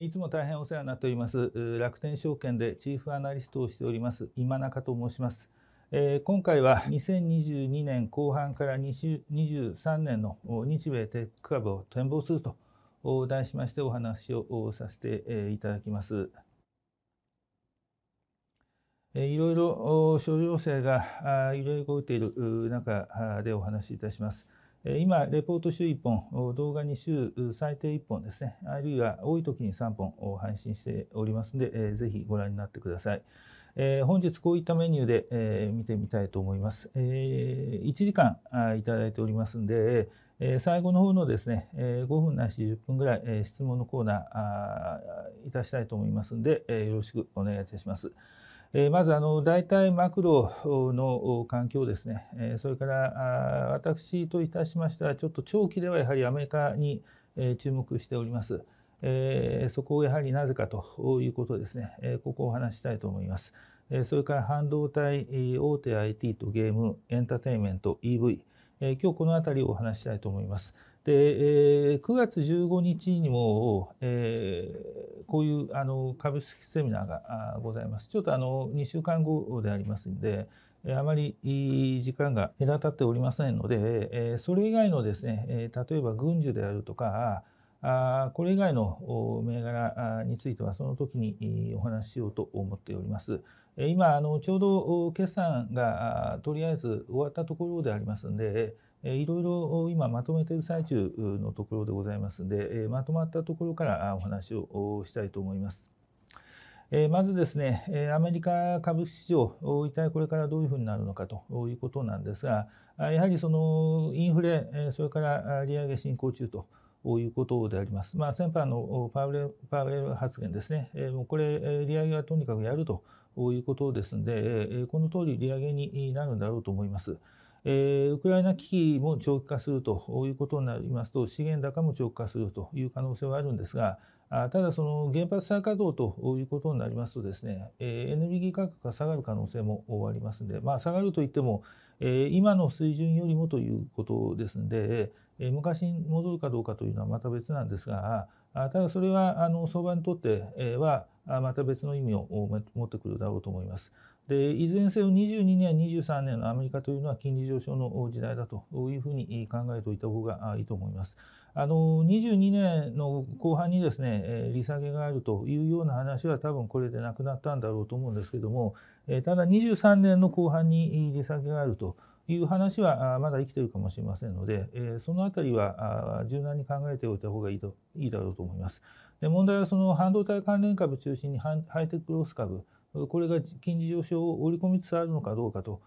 いつも大変お世話になっております。楽天証券でチーフアナリストをしております、今中と申します。えー、今回は2022年後半から23年の日米テック株を展望すると題しましてお話をさせていただきます。いろいろ諸情勢が揺れ動いている中でお話しいたします。今、レポート週1本、動画2週、最低1本ですね、あるいは多い時に3本配信しておりますので、ぜひご覧になってください。え本日こういったメニューで、え見てみたいと思います。え1時間いただいておりますので、え最後の方のですね、え5分ないし10分ぐらい、え質問のコーナーいたしたいと思いますので、えよろしくお願いいたします。まずあの大体マクロの環境ですね、それから私といたしましては、ちょっと長期ではやはりアメリカに注目しております。そこをやはりなぜかということですね、ここをお話したいと思います。それから半導体、大手 IT とゲーム、エンターテインメント、EV、今日この辺りをお話したいと思います。で、えー、9月15日にも、えー、こういうあの株式セミナーがございます。ちょっとあの2週間後でありますんで、あまり時間が隔たっておりませんので、えー、それ以外のですね、えー、例えば軍需であるとか、あこれ以外の銘柄についてはその時にお話ししようと思っております。今あのちょうど決算がとりあえず終わったところでありますんで、いろいろ今まとめている最中のところでございますので、まとまったところからお話をしたいと思います。まずですね、アメリカ株式市場、一体これからどういうふうになるのかということなんですが、やはりそのインフレ、それから利上げ進行中ということであります。まあ、先般のパウエルパウエル発言ですね、もうこれ、利上げはとにかくやるということですので、この通り利上げになるんだろうと思います。えウクライナ危機も長期化するということになりますと資源高も長期化するという可能性はあるんですがただその原発再稼働ということになりますとですね、えエネルギー価格が下がる可能性もありますので、まあ、下がるといっても、え今の水準よりもということですので、え昔に戻るかどうかというのはまた別なんですがただそれはあの相場にとってはまた別の意味を持ってくるだろうと思います。でいずれにせよ22年、23年のアメリカというのは金利上昇の時代だというふうに考えておいた方がいいと思います。あの22年の後半にですね利下げがあるというような話は多分これでなくなったんだろうと思うんですけどもただ23年の後半に利下げがあるという話はまだ生きてるかもしれませんのでその辺りは柔軟に考えておいた方がいいといいだろうと思います。で問題はその半導体関連株中心にハイテクロス株これが金利上昇を織り込みつつあるのかどうかと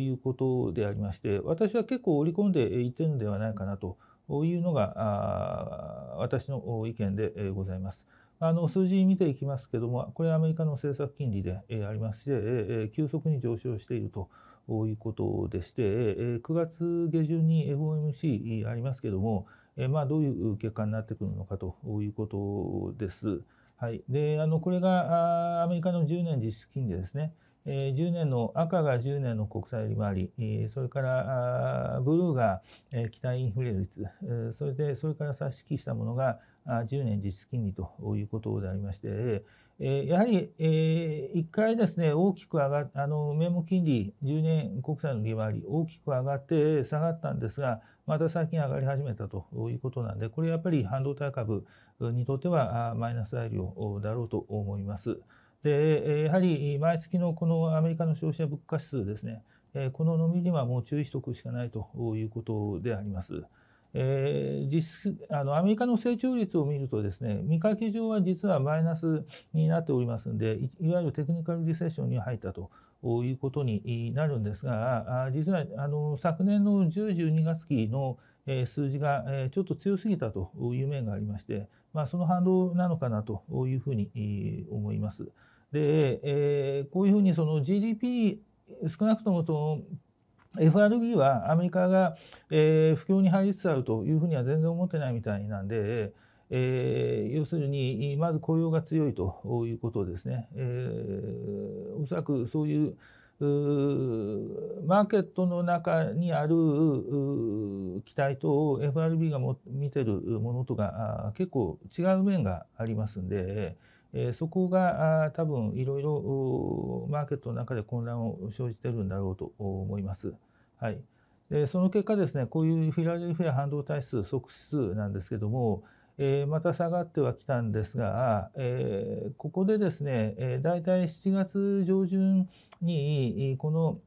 いうことでありまして私は結構織り込んでいってるのではないかなというのが私の意見でございます。あの数字見ていきますけれどもこれはアメリカの政策金利でありまして急速に上昇していると。いうことでして9月下旬に FOMC ありますけれどもまあどういう結果になってくるのかということです。はい、であのこれがアメリカの10年実質金利ですね、えー、10年の赤が10年の国債利回り、えー、それからブルーが、えー、期待インフレ率、えー、それでそれから差し引きしたものが10年実質金利ということでありまして、えやはり、えー、1回ですね、大きく上があの、名目金利、10年国債の利回り、大きく上がって下がったんですが、また最近上がり始めたということなんで、これやっぱり半導体株にとってはマイナス材料だろうと思います。で、やはり毎月のこのアメリカの消費者物価指数ですね、この伸びにはもう注意しておくしかないということであります。えー、実あのアメリカの成長率を見るとですね見かけ上は実はマイナスになっておりますのでいわゆるテクニカルリセッションに入ったということになるんですが実はあの昨年の1012月期の数字がちょっと強すぎたという面がありまして、まあ、その反動なのかなというふうに思います。で、こういうふうにその GDP 少なくともと FRB はアメリカが、えー、不況に入りつつあるというふうには全然思ってないみたいなんで、えー、要するにまず雇用が強いということですね、えー、おそらくそういうマーケットの中にある期待と FRB がも見てるものとが結構違う面がありますんで。えそこが多分いろいろマーケットの中で混乱を生じてるんだろうと思います。はい、でその結果ですねこういうフィラデルフィア半導体数即数なんですけども、えー、また下がってはきたんですが、えー、ここでですね、えいたい7月上旬にこの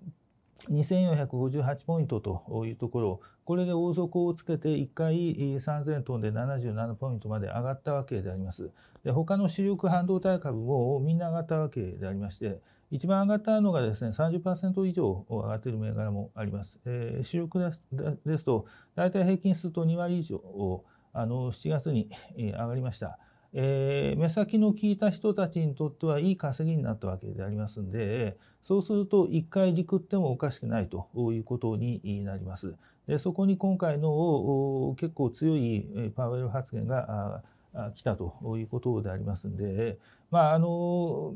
2458ポイントというところこれで大底をつけて1回3000トンで77ポイントまで上がったわけであります。で他の主力半導体株もみんな上がったわけでありまして、一番上がったのがですね、30%以上上がっている銘柄もあります。えー、主力ですと、大体平均すると2割以上あの7月に上がりました。えー、目先の効いた人たちにとってはいい稼ぎになったわけでありますんで、そうすると1回リクってもおかしくないということになります。でそこに今回の結構強いパウエル発言が来たということでありますんで、まあ、あの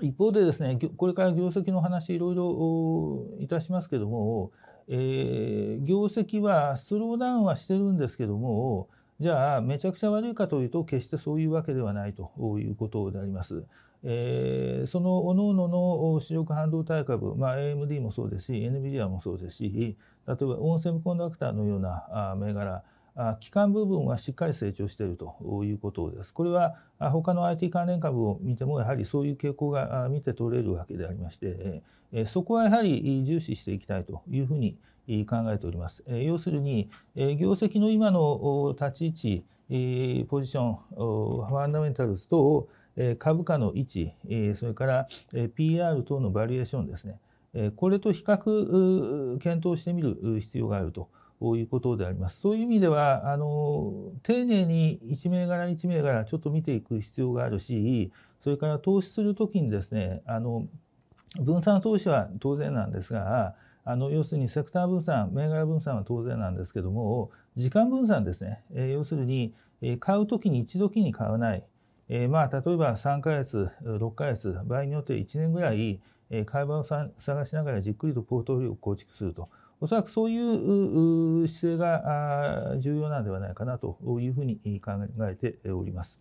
一方でですねこれから業績の話いろいろいたしますけども、えー、業績はスローダウンはしてるんですけどもじゃあめちゃくちゃ悪いかというと決してそういうわけではないということであります。えー、その各々の主力半導体株、まあ、AMD もそうですし NVIDIA もそうですし例えばオンセミコンダクターのような銘柄基幹部分はしっかり成長しているということです。これは他の IT 関連株を見てもやはりそういう傾向が見て取れるわけでありましてそこはやはり重視していきたいというふうに考えております。要するに業績の今の立ち位置ポジションファンダメンタルズ等を株価の位置、それから PR 等のバリエーションですね、これと比較検討してみる必要があるということであります。そういう意味ではあの丁寧に1銘柄1銘柄ちょっと見ていく必要があるしそれから投資するときにですねあの分散投資は当然なんですがあの要するにセクター分散銘柄分散は当然なんですけども時間分散ですね、え要するに、え買うときに一時に買わないえー、まあ例えば3ヶ月6ヶ月場合によって1年ぐらい会話を探しながらじっくりとポートフォリオを構築するとおそらくそういう姿勢が重要なんではないかなというふうに考えております。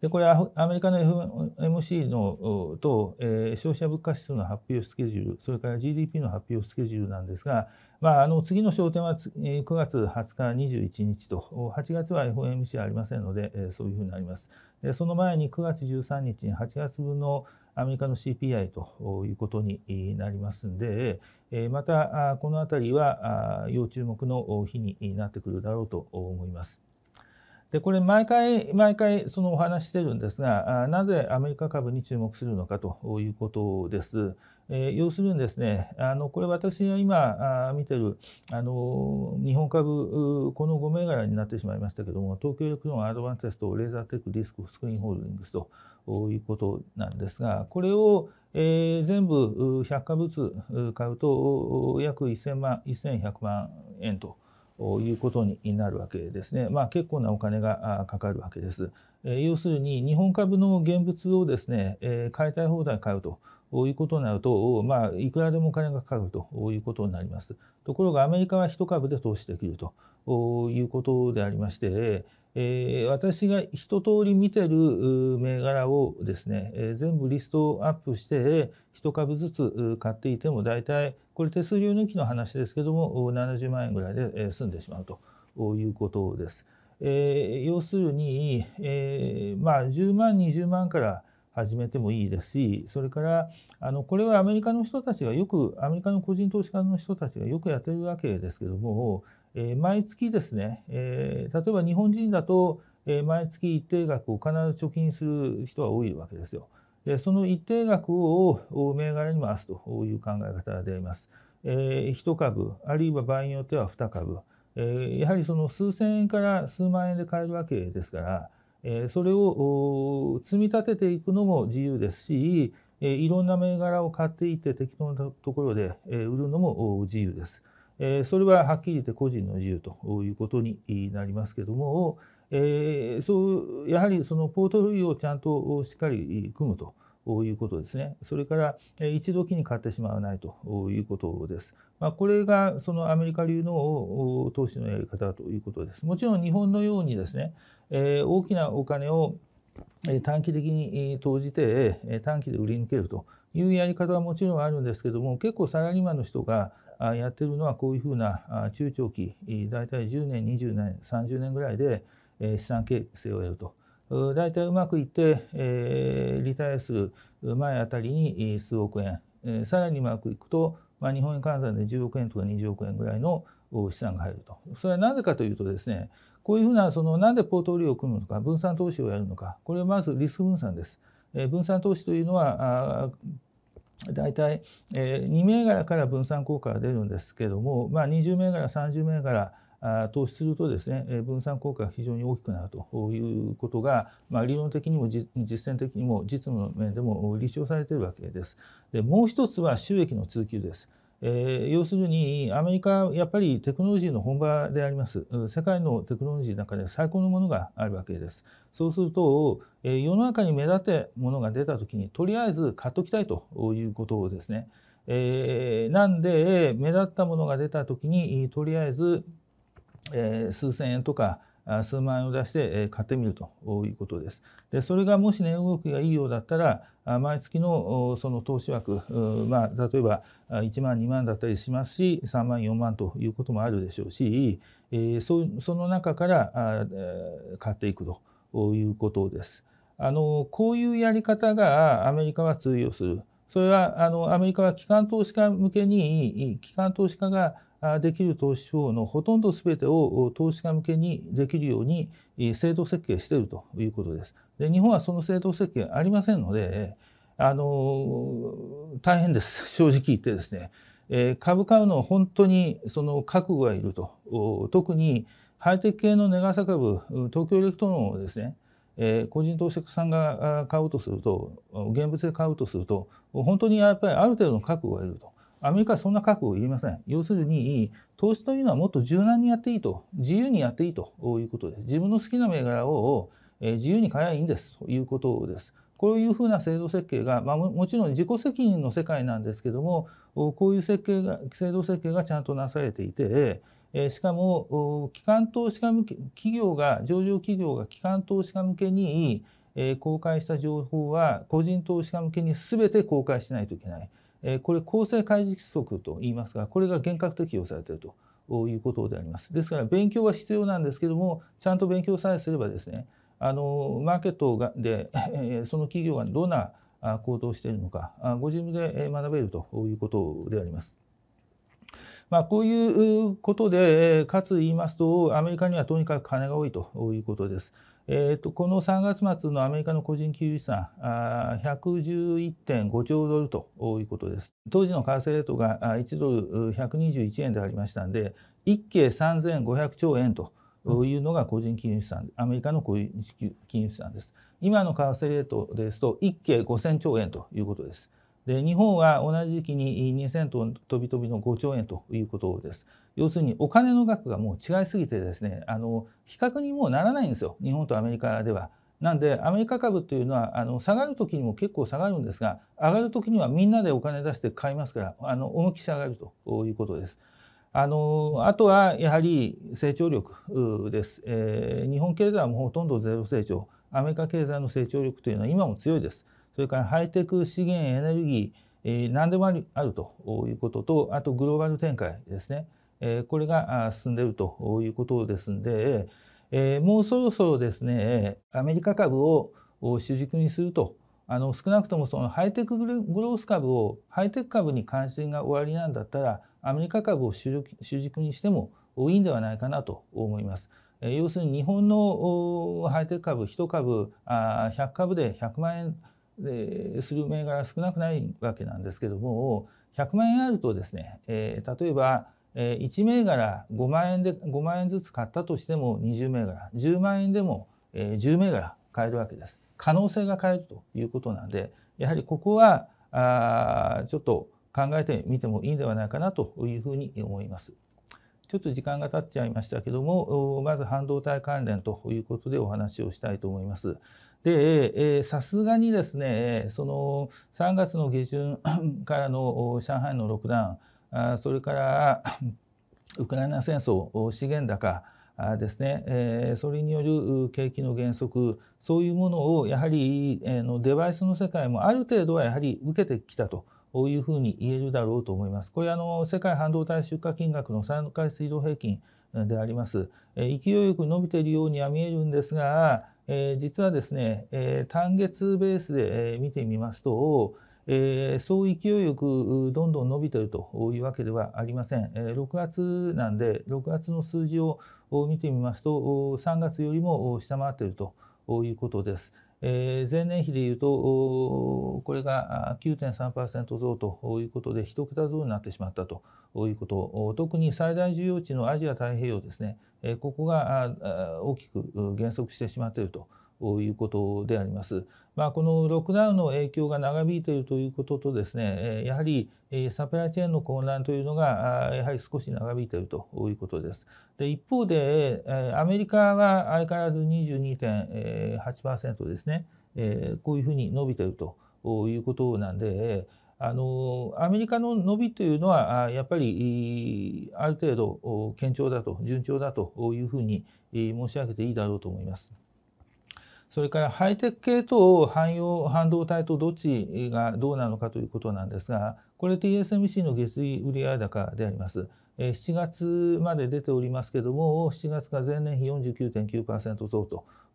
でこれはアメリカの FMC のと、えー、消費者物価指数の発表スケジュールそれから GDP の発表スケジュールなんですが、まあ、あの次の焦点は9月20日21日と8月は f m c ありませんので、えー、そういうふうになりますでその前に9月13日に8月分のアメリカの CPI ということになりますんで、えまたこの辺りは要注目の日になってくるだろうと思います。でこれ毎回毎回そのお話してるんですがなぜアメリカ株に注目するのかということです。えー、要するにですねあのこれ私が今見てるあの日本株この5銘柄になってしまいましたけども東京エレクトロンアドバンテストレーザーテックディスクスクリーンホールディングスということなんですがこれを、えー、全部100株ずつ買うと約1万1100万円と。いうことになるわけですね。まあ、結構なお金がかかるわけです。要するに日本株の現物をですね、買いたい放題買うと。いうことになると、まあ、いくらでもお金がかかるということになります。ところがアメリカは1株で投資できるということでありまして、えー、私が一通り見てる銘柄をですね、え全部リストアップして1株ずつ買っていても大体これ手数料抜きの話ですけども70万円ぐらいで済んでしまうということです。えー、要するに、えー、まあ、10万20万から始めてもいいですしそれからあのこれはアメリカの人たちがよくアメリカの個人投資家の人たちがよくやってるわけですけども、えー、毎月ですね、え例えば日本人だと、え毎月一定額を必ず貯金する人は多いわけですよ。でその一定額を銘柄に回すという考え方であります。えー、1株あるいは場合によっては2株、えー、やはりその数千円から数万円で買えるわけですから、えー、それを積み立てていくのも自由ですし、えー、いろんな銘柄を買っていって適当なところで、えー、売るのも自由です。えー、それははっきり言って個人の自由ということになりますけども、えー、そうやはりそのポートフォリオをちゃんとしっかり組むと。いうことですねそれから一度きに買ってしまわないということです。まあ、これがそのアメリカ流の投資のやり方ということです。もちろん日本のようにですね、えー、大きなお金を短期的に投じて短期で売り抜けるというやり方はもちろんあるんですけども結構サラリーマンの人がやってるのはこういうふうな中長期大体10年20年30年ぐらいで資産形成をやると。大体うまくいって、えー、リタイアする前あたりに数億円、えー、さらにうまくいくと、まあ、日本円換算で10億円とか20億円ぐらいの資産が入ると。それはなぜかというとですね、こういうふうな、そのなんでポートフォリオを組むのか、分散投資をやるのか、これはまずリスク分散です。えー、分散投資というのは、大体、えー、2銘柄から分散効果が出るんですけども、まあ、20銘柄、30銘柄、投資するとですね分散効果が非常に大きくなるということが、まあ、理論的にも実践的にも実務の面でも立証されているわけです。でもう一つは収益の追求です。えー、要するにアメリカやっぱりテクノロジーの本場であります世界のテクノロジーの中で最高のものがあるわけですそうすると、えー、世の中に目立てものが出た時にとりあえず買っときたいということをですね、えー、なんで目立ったものが出た時にとりあえずえ数千円とか数万円を出して買ってみるということです。でそれがもし値、ね、動きがいいようだったら毎月のその投資枠、まあ、例えば1万2万だったりしますし3万4万ということもあるでしょうしえそその中から買っていくということです。あのこういうやり方がアメリカは通用する。それはあのアメリカは機関投資家向けに機関投資家ができる投資手法のほとんど全てを投資家向けにできるように制度設計しているということです。で日本はその制度設計ありませんのであの大変です 正直言ってですね、え株買うの本当にその覚悟がいると特にハイテク系の値傘株東京エレクトロンをですねえ個人投資家さんが買おうとすると現物で買おうとすると本当にやっぱりある程度の覚悟がいるとアメリカはそんな覚悟いりません。要するに、投資というのはもっと柔軟にやっていいと、自由にやっていいということです。自分の好きな銘柄を自由に買えばいいんですということです。こういうふうな制度設計が、まあ、もちろん自己責任の世界なんですけども、こういう設計が、制度設計がちゃんとなされていて、しかも、機関投資家向け、企業が、上場企業が機関投資家向けに公開した情報は、個人投資家向けに全て公開しないといけない。えこれ構成開示規則と言いますがこれが厳格適用されているということであります。ですから勉強は必要なんですけどもちゃんと勉強さえすればですねあのマーケットがでその企業がどんな行動をしているのかご自分で学べるということであります。まあ、こういうことでかつ言いますとアメリカにはとにかく金が多いということです。えーと、この3月末のアメリカの個人金融資産111.5兆ドルということです当時の為替レートが1ドル121円でありましたんで1計3500兆円というのが個人金融資産アメリカの個人金融資産です今の為替レートですと1計5000兆円ということですで日本は同じ時期に2000トン飛び飛びの5兆円ということです要するにお金の額がもう違いすぎてですねあの比較にもうならないんですよ日本とアメリカでは。なんでアメリカ株というのはあの下がる時にも結構下がるんですが上がる時にはみんなでお金出して買いますからあの重きし上がるということです。あのあとはやはり成長力です、えー、日本経済はもうほとんどゼロ成長アメリカ経済の成長力というのは今も強いですそれからハイテク資源エネルギー、えー、何でもあるということとあとグローバル展開ですね。えこれが進んでいるということですんで、えもうそろそろですねアメリカ株を主軸にするとあの少なくともそのハイテクグロース株をハイテク株に関心がおありなんだったらアメリカ株を主軸にしてもいいんではないかなと思います。え要するに日本のハイテク株1株あ100株で100万円する銘柄は少なくないわけなんですけども100万円あるとですね、え例えばえ1銘柄5万円で5万円ずつ買ったとしても20銘柄10万円でも、え10銘柄買えるわけです。可能性が変えるということなんでやはりここはあちょっと考えてみてもいいんではないかなというふうに思います。ちょっと時間が経っちゃいましたけどもまず半導体関連ということでお話をしたいと思います。でさすがにですねその3月の下旬からの上海のロックダウンそれからウクライナ戦争資源高ですね、えそれによる景気の減速そういうものをやはり、えのデバイスの世界もある程度はやはり受けてきたと。いうふうに言えるだろうと思います。これあの世界半導体出荷金額の三回水道平均であります。え勢いよく伸びているようには見えるんですが、え実はですね、え単月ベースで見てみますと、えー、そう勢いよくどんどん伸びているというわけではありません。えー、6月なんで6月の数字を見てみますと3月よりも下回っているということです。えー、前年比でいうとこれが9.3%増ということで一桁増になってしまったということ特に最大需要地のアジア太平洋ですね、ここが大きく減速してしまっているということであります。まあ、このロックダウンの影響が長引いているということとですね、やはりサプライチェーンの混乱というのが、やはり少し長引いているということです。で一方で、アメリカは相変わらず22.8%ですね、こういうふうに伸びているということなんで、あのアメリカの伸びというのはやっぱりある程度堅調だと順調だというふうに申し上げていいだろうと思います。それからハイテク系と汎用半導体とどっちがどうなのかということなんですが、これ TSMC の月利売上高であります。7月まで出ておりますけれども、7月が前年比49.9%増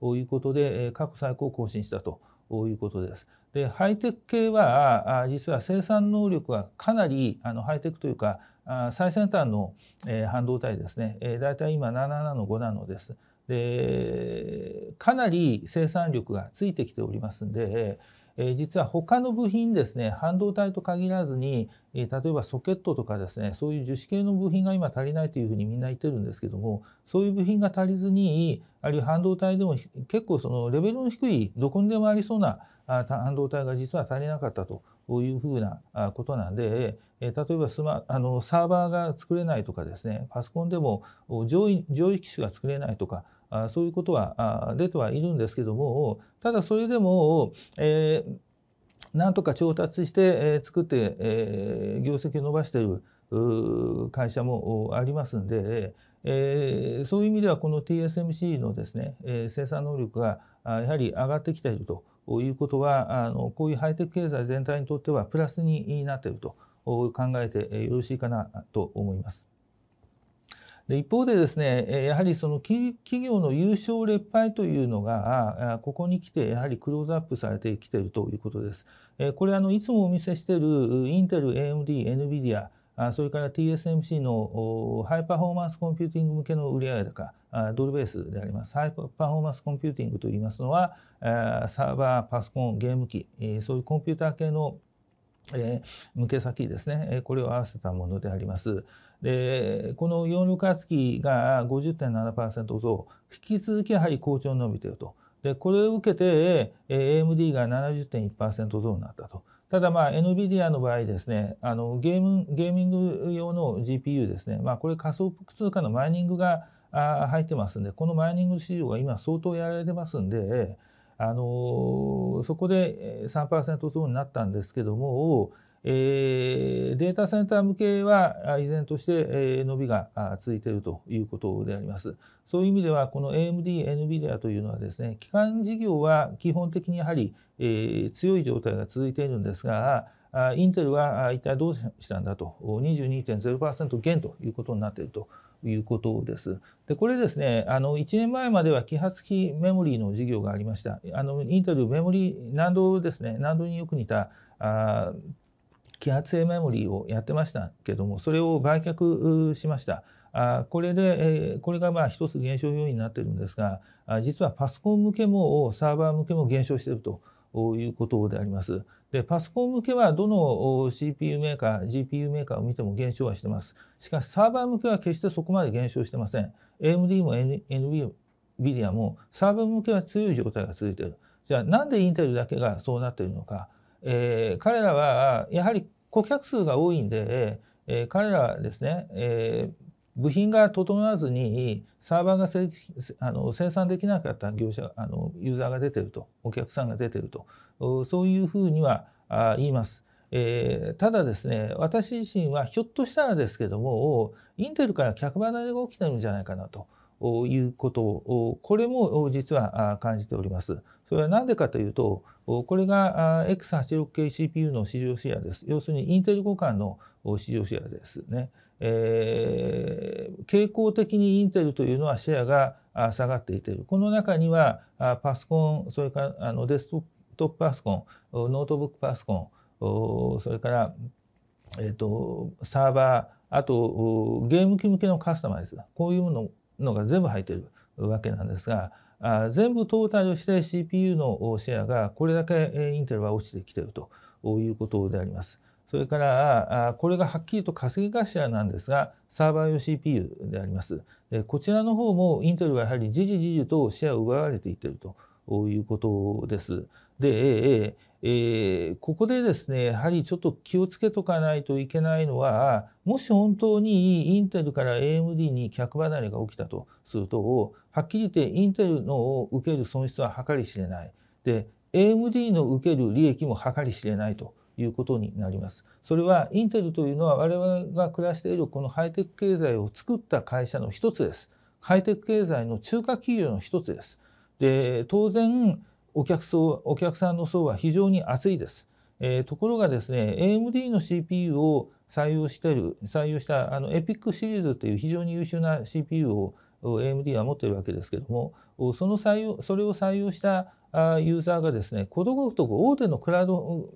ということで、過去最高を更新したということです。で、ハイテク系は、実は生産能力はかなりあのハイテクというか、最先端の半導体ですね、大体今7ナの5ナノです。でかなり生産力がついてきておりますんで、えー、実は他の部品ですね半導体と限らずに、えー、例えばソケットとかですねそういう樹脂系の部品が今足りないというふうにみんな言ってるんですけどもそういう部品が足りずにあるいは半導体でも結構そのレベルの低いどこにでもありそうなあ半導体が実は足りなかったというふうなことなんで、えー、例えばスマあのサーバーが作れないとかですねパソコンでも上位上位機種が作れないとかあそういうことは出てはいるんですけどもただそれでも、えー、なんとか調達して、えー、作って、えー、業績を伸ばしている会社もありますんで、えー、そういう意味ではこの TSMC のですね、え生産能力がやはり上がってきているということはあのこういうハイテク経済全体にとってはプラスになっていると考えてよろしいかなと思います。で一方でですね、やはりその企業の優勝劣敗というのが、ここに来てやはりクローズアップされてきているということです。これあの、いつもお見せしているインテル、AMD、NVIDIA、それから TSMC のハイパフォーマンスコンピューティング向けの売上高、ドルベースであります。ハイパフォーマンスコンピューティングといいますのは、サーバー、パソコン、ゲーム機、そういうコンピューター系のえー、向け先ですね、これを合わせたものであります。でこの4六圧機が50.7%増、引き続きやはり好調に伸びていると。で、これを受けて、AMD が70.1%増になったと。ただまあ NVIDIA の場合ですね、あのゲームゲーミング用の GPU ですね、まあこれ仮想通貨のマイニングが入ってますんで、このマイニング市場が今相当やられてますんで、あのそこで3%増ーンになったんですけども、えー、データセンター向けは依然として、伸びが続いているということであります。そういう意味ではこの AMD、NVIDIA というのはですね、基幹事業は基本的にやはり、えー、強い状態が続いているんですが、インテルは一体どうしたんだと22.0%減ということになっているということです。でこれですねあの1年前までは揮発機メモリーの事業がありましたあのインューメモリー難度ですね難度によく似たあ揮発性メモリーをやってましたけどもそれを売却しました。あこれで、えー、これがまあ一つ減少要因になってるんですがあ実はパソコン向けもサーバー向けも減少しているということであります。でパソコン向けはどの CPU メーカー GPU メーカーを見ても減少はしてますしかしサーバー向けは決してそこまで減少してません AMD も NVIDIA もサーバー向けは強い状態が続いているじゃあなんでインテルだけがそうなっているのか、えー、彼らはやはり顧客数が多いんで、えー、彼らはですね、えー部品が整わずにサーバーがせあの生産できなかった業者あのユーザーが出てるとお客さんが出てるとそういうふうには言います。えー、ただですね私自身はひょっとしたらですけどもインテルから客離れが起きてるんじゃないかなということをこれも実は感じております。それは何でかというとこれが X86 系 CPU の市場シェアです要するにインテル互換の市場シェアですね、えー、傾向的にインテルというのはシェアが下がっていているこの中にはパソコンそれからあのデスクトップパソコンノートブックパソコンそれから、えーと、とサーバーあとゲーム機向けのカスタマイズこういうもののが全部入っているわけなんですがあ全部トータルして CPU のシェアがこれだけインテルは落ちてきているということであります。それからこれがはっきりと稼ぎ頭なんですがサーバー用 CPU であります。こちらの方もインテルはやはりじじじじとシェアを奪われていっているということです。で、えー、ここでですねやはりちょっと気をつけとかないといけないのはもし本当にインテルから AMD に客離れが起きたとするとはっきり言ってインテルのを受ける損失は計り知れないで AMD の受ける利益も計り知れないということになります。それはインテルというのは我々が暮らしているこのハイテク経済を作った会社の一つです。ハイテク経済の中華企業の一つです。で当然お客層お客さんの層は非常に厚いです。えー、ところがですね AMD の CPU を採用してる採用したあのエピックシリーズという非常に優秀な CPU を AMD は持ってるわけですけどもその採用それを採用したユーザーがですねことごとく大手のクラウド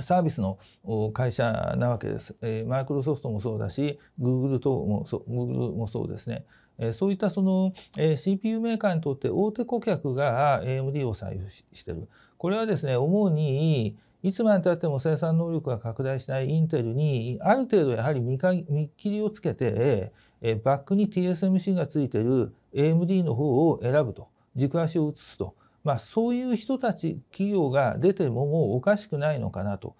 サービスの会社なわけです。マイクロソフトもそうだし、グーグル等もそう、Google もそうですね。そういったその CPU メーカーにとって大手顧客が AMD を採用してる。これはですね、主にいつまでたっても生産能力が拡大しないインテルに、ある程度やはり見切りをつけて、バックに TSMC がついてる AMD の方を選ぶと、軸足を移すと。まあ、そういう人たち、企業が出てももうおかしくないのかなと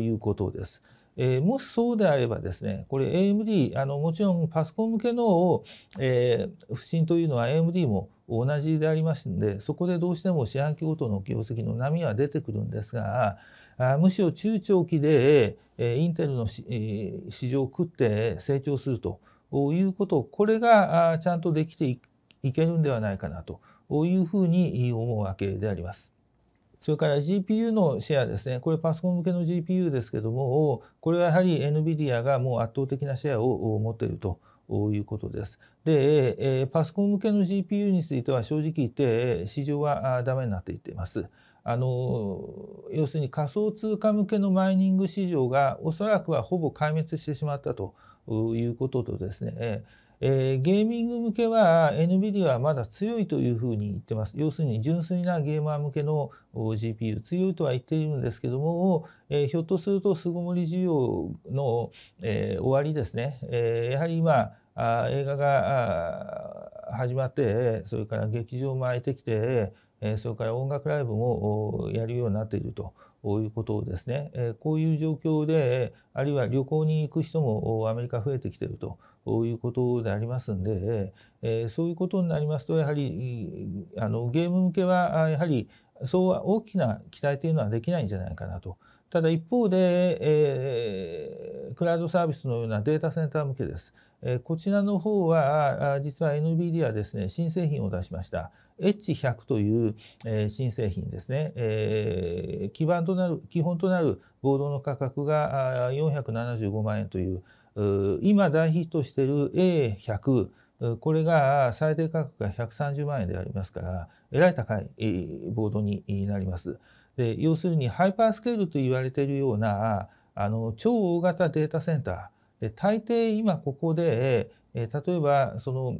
いうことです。えー、もしそうであればですねこれ AMD あのもちろんパソコン向けのえー、不振というのは AMD も同じでありますのでそこでどうしても四半期ごとの業績の波は出てくるんですがあむしろ中長期で、えー、インテルの、えー、市場を食って成長するということこれがあちゃんとできていけるんではないかなというふうに思うわけであります。それから GPU のシェアですね、これパソコン向けの GPU ですけども、これはやはり NVIDIA がもう圧倒的なシェアを持っていると。いうことです。で、えパソコン向けの GPU については正直言って市場はダメになっていっています。あの要するに仮想通貨向けのマイニング市場がおそらくはほぼ壊滅してしまったということとですね、えー、ゲーミング向けは NVIDIA はまだ強いというふうに言ってます。要するに純粋なゲーマー向けの GPU 強いとは言っているんですけども、えー、ひょっとすると巣ごもり需要の、えー、終わりですね、えやはり今あ映画が始まってそれから劇場も空いてきて、えそれから音楽ライブもやるようになっていると。いうことをですね、えこういう状況であるいは旅行に行く人もアメリカ増えてきているということでありますんで、えそういうことになりますとやはりあのゲーム向けはやはりそう大きな期待というのはできないんじゃないかなと。ただ一方で、えー、クラウドサービスのようなデータセンター向けです。えー、こちらの方は、実は NVIDIA はですね、新製品を出しました。H100 という、えー、新製品ですね、えー、基盤となる、基本となるボードの価格が475万円という、今大ヒットしている A100 これが最低価格が130万円でありますからえらい高いボードになります。で要するにハイパースケールと言われているようなあの超大型データセンターで大抵今ここで、例えばその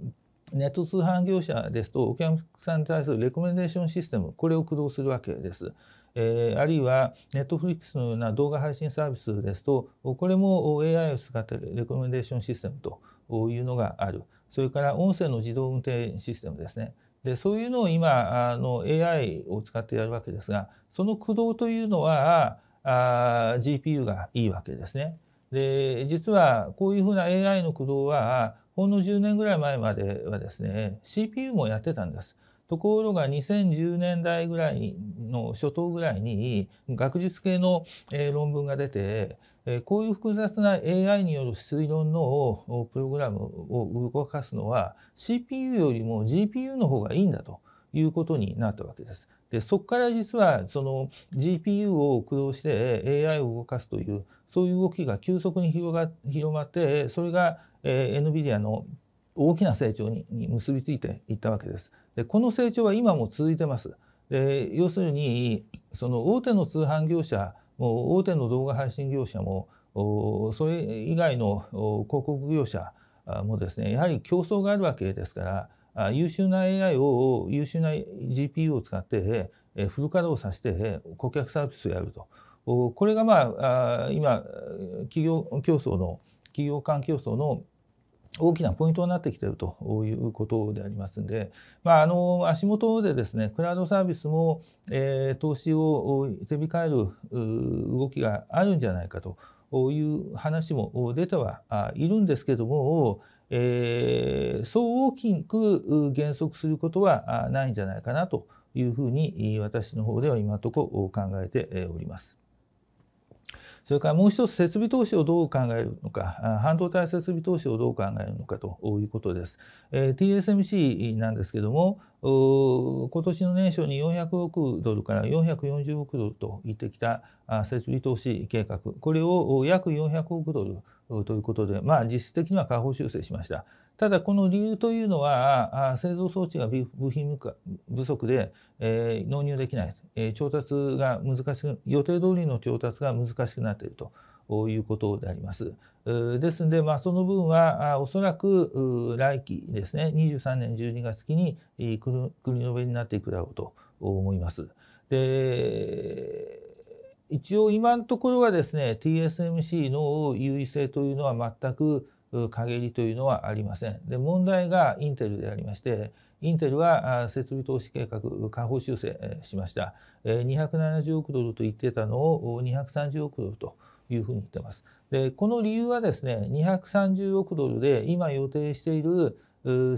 ネット通販業者ですとお客さんに対するレコメンデーションシステムこれを駆動するわけです。えー、あるいは Netflix のような動画配信サービスですとこれも AI を使ったレコメンデーションシステムというのがあるそれから音声の自動運転システムですねでそういうのを今あの AI を使ってやるわけですがその駆動というのはあ GPU がいいわけですね。で実はこういうふうな AI の駆動はほんの10年ぐらい前まではですね CPU もやってたんです。ところが2010年代ぐらいの初頭ぐらいに学術系の論文が出てこういう複雑な AI による推論のプログラムを動かすのは CPU よりも GPU の方がいいんだということになったわけです。でそこから実はその GPU を駆動して AI を動かすというそういう動きが急速に広が広まってそれが、え NVIDIA の大きな成長に結びついていったわけです。でこの成長は今も続いてます。で要するにその大手の通販業者も大手の動画配信業者もそれ以外の広告業者もですねやはり競争があるわけですから優秀な AI を優秀な GPU を使ってフル稼働させて顧客サービスをやるとこれがまあ今企業競争の企業間競争の大きなポイントになってきているということでありますんで、まあ、あの足元でですねクラウドサービスも、えー、投資を手控える動きがあるんじゃないかという話も出てはいるんですけども、えー、そう大きく減速することはないんじゃないかなというふうに私の方では今のところ考えております。それからもう一つ設備投資をどう考えるのか半導体設備投資をどう考えるのかということです。え TSMC なんですけども今年の年初に400億ドルから440億ドルと言ってきた設備投資計画これを約400億ドルということで、まあ、実質的には下方修正しました。ただこの理由というのは製造装置が部品不足で、え納入できない、え調達が難しく予定通りの調達が難しくなっていると。いうことでありますですので、まあ、その分はおそらく来期ですね23年12月期に国の上になっていくだろうと思います。で一応今のところはですね TSMC の優位性というのは全く限りというのはありません。で問題がインテルでありましてインテルは設備投資計画下方修正しました。270億ドルと言ってたのを230億ドルというふうに言ってます。でこの理由はですね230億ドルで今予定している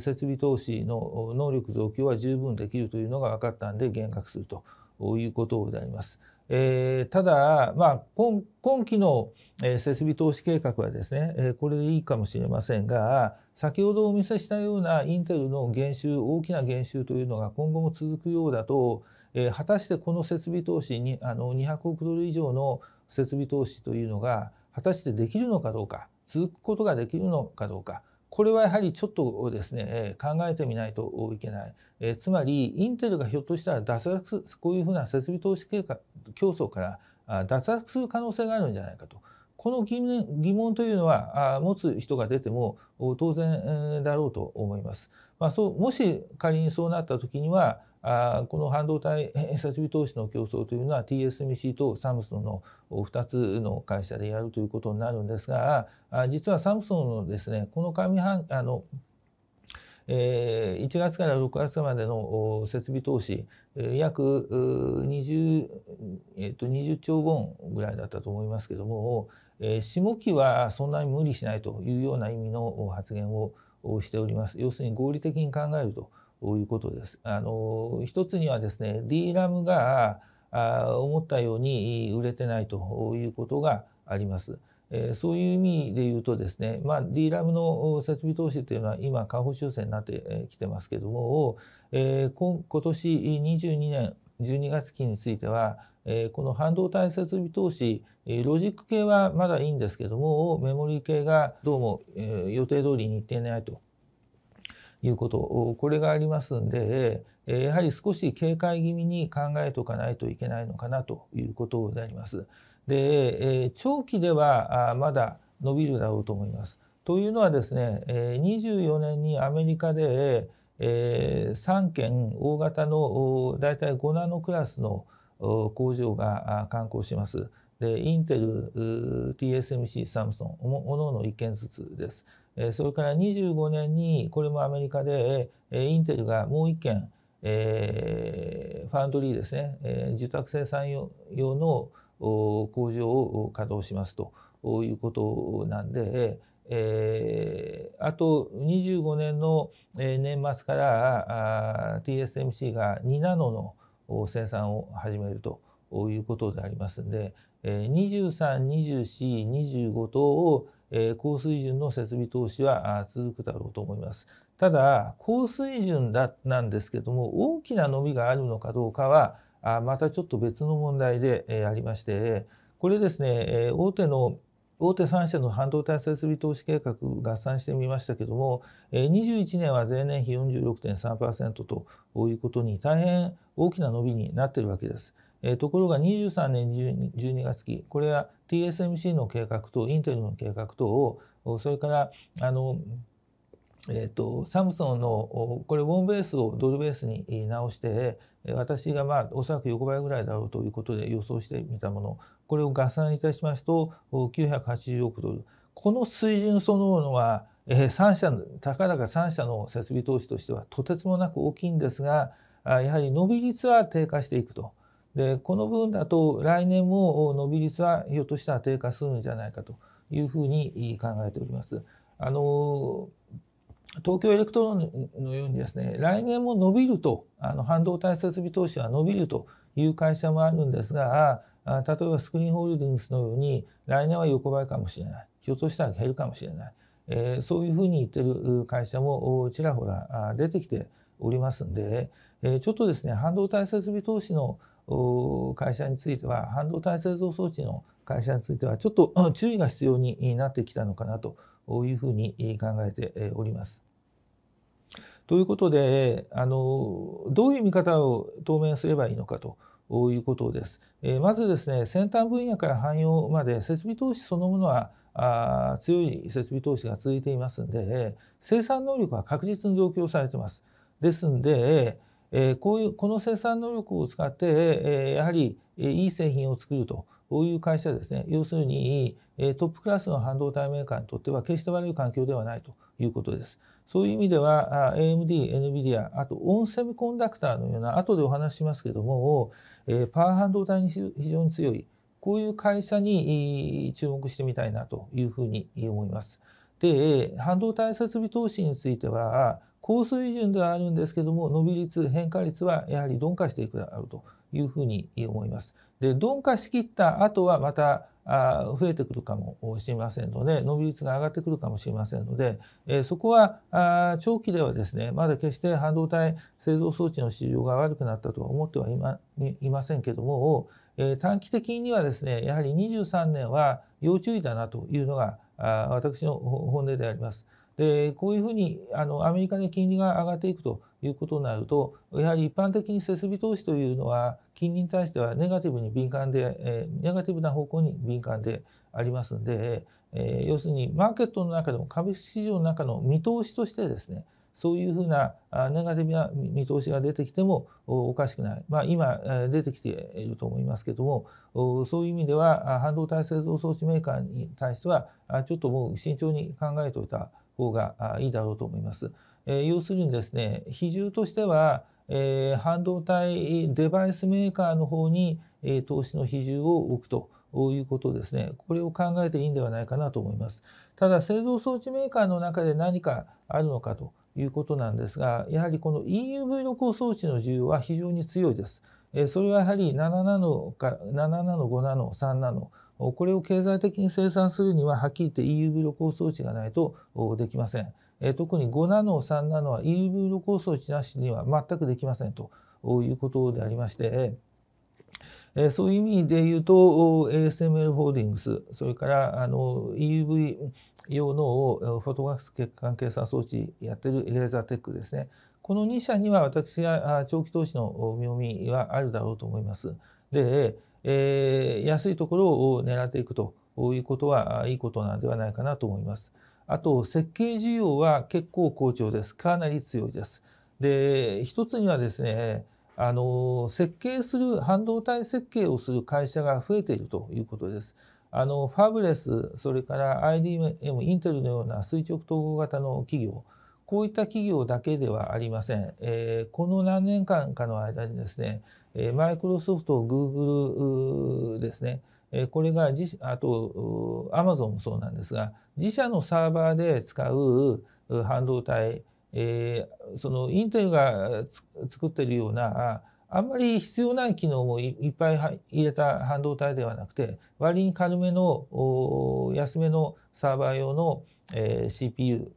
設備投資の能力増強は十分できるというのが分かったんで減額するということであります。えー、ただ、まあ、今今期の、えー、設備投資計画はですね、えー、これでいいかもしれませんが先ほどお見せしたようなインテルの減収大きな減収というのが今後も続くようだと、えー、果たしてこの設備投資にあの200億ドル以上の設備投資というのが果たしてできるのかどうか続くことができるのかどうか。これはやはりちょっとですね、考えてみないといけない。えつまり、インテルがひょっとしたら脱落す、こういうふうな設備投資競争から脱落する可能性があるんじゃないかと。この疑問というのは持つ人が出ても当然だろうと思います。まあ、そうもし仮にそうなった時にはあこの半導体設備投資の競争というのは TSMC とサムスンの2つの会社でやるということになるんですが実はサムスンのですねこの上半あのえ1月から6月までの設備投資、え約 20,、えっと20兆ウォンぐらいだったと思いますけども、え下期はそんなに無理しないというような意味の発言をしております。要するに合理的に考えるということです。あの一つにはですね DRAM が思ったように売れてないということがあります。えそういう意味で言うとですね、まあ、DRAM の設備投資というのは今下方修正になってきてますけども、え今年22年12月期については、えこの半導体設備投資、えロジック系はまだいいんですけどもメモリー系がどうも、え予定通りにいっていないということ、これがありますんで、やはり少し警戒気味に考えておかないといけないのかなということであります。で、長期ではまだ伸びるだろうと思います。というのはですね、24年にアメリカで3件大型の大体5ナノクラスの工場が観光します。で、インテル、TSMC、サムソン、おのおの1件ずつです。それから25年にこれもアメリカでインテルがもう1件えー、ファンドリーですね、え受託生産用の工場を稼働しますということなんで、えー、あと25年の年末からあ TSMC が2ナノの生産を始めるということでありますんで、え23、24、25等を高水準の設備投資は続くだろうと思います。ただ、高水準だなんですけども、大きな伸びがあるのかどうかは、またちょっと別の問題で、ありまして、これですね、大手の大手3社の半導体設備投資計画合算してみましたけども、21年は前年比46.3%ということに大変大きな伸びになっているわけです。えところが23年 12, 月期これは TSMC の計画とインテルの計画等をそれからあのえーと、とサムソンのこれウォンベースをドルベースに直して私がまあおそらく横ばいぐらいだろうということで予想してみたものこれを合算いたしますと980億ドルこの水準そのものは、えー、3社たかだか3社の設備投資としてはとてつもなく大きいんですがやはり伸び率は低下していくと。でこの分だと来年も伸び率はひょっとしたら低下するんじゃないかというふうに考えております。あの東京エレクトロンのようにですね来年も伸びるとあの半導体設備投資は伸びるという会社もあるんですが例えばスクリーンホールディングスのように来年は横ばいかもしれないひょっとしたら減るかもしれない、えー、そういうふうに言ってる会社もちらほら出てきておりますんで、えー、ちょっとですね半導体設備投資の会社については半導体製造装置の会社についてはちょっと注意が必要になってきたのかなというふうに考えております。ということであのどういう見方を当面すればいいのかと。いうことです、えまずですね先端分野から汎用まで設備投資そのものはあ強い設備投資が続いていますんで生産能力は確実に増強されてます。ですんで、えこういうこの生産能力を使って、えやはり、えいい製品を作るという会社ですね要するに、えトップクラスの半導体メーカーにとっては決して悪い環境ではないということです。そういう意味では AMD、NVIDIA、あとオンセミコンダクターのような後でお話ししますけども、えパワー半導体に非常に強いこういう会社に注目してみたいなというふうに思います。で半導体設備投資については高水準ではあるんですけども伸び率変化率はやはり鈍化していくだろうというふうに思います。で鈍化しきった後はまたあ増えてくるかもしれませんので伸び率が上がってくるかもしれませんので、えー、そこはあ長期ではですねまだ決して半導体製造装置の市場が悪くなったとは思ってはいまいませんけども、えー、短期的にはですねやはり23年は要注意だなというのがあ私の本音であります。でこういうふうにあのアメリカで金利が上がっていくということになるとやはり一般的に設備投資というのは金利に対してはネガティブに敏感で、えネガティブな方向に敏感でありますんで、え要するにマーケットの中でも株式市場の中の見通しとしてですねそういうふうなネガティブな見通しが出てきてもおかしくない、まあ、今出てきていると思いますけどもそういう意味では半導体製造装置メーカーに対してはちょっともう慎重に考えておいた方がいいだろうと思います。えー、要するにですね、比重としては、えー、半導体デバイスメーカーの方に、えー、投資の比重を置くということですね。これを考えていいんではないかなと思います。ただ製造装置メーカーの中で何かあるのかということなんですが、やはりこの EUV の高装置の需要は非常に強いです。えそれはやはり7ナノか7ナノ5ナノ3ナノこれを経済的に生産するにははっきり言って EUV 露光装置がないとできません。特に5ナノ3ナノは EUV 露光装置なしには全くできませんということでありまして、えそういう意味で言うと ASML ホールディングスそれからあの EUV 用のフォトガス欠陥計算装置やってるレーザーテックですねこの2社には私が長期投資の妙味はあるだろうと思います。でえー、安いところを狙っていくということはいいことなんではないかなと思います。あと設計需要は結構好調です。かなり強いです。で一つにはですねあの設計する半導体設計をする会社が増えているということです。あのファブレスそれから IDM インテルのような垂直統合型の企業こういった企業だけではありません。えー、この何年間かの間にですねマイクロソフト、グーグルですね、これが自あとアマゾンもそうなんですが自社のサーバーで使う半導体、えそのインテルが作ってるようなあんまり必要ない機能もいっぱい入れた半導体ではなくて割に軽めの安めのサーバー用の、えー、CPU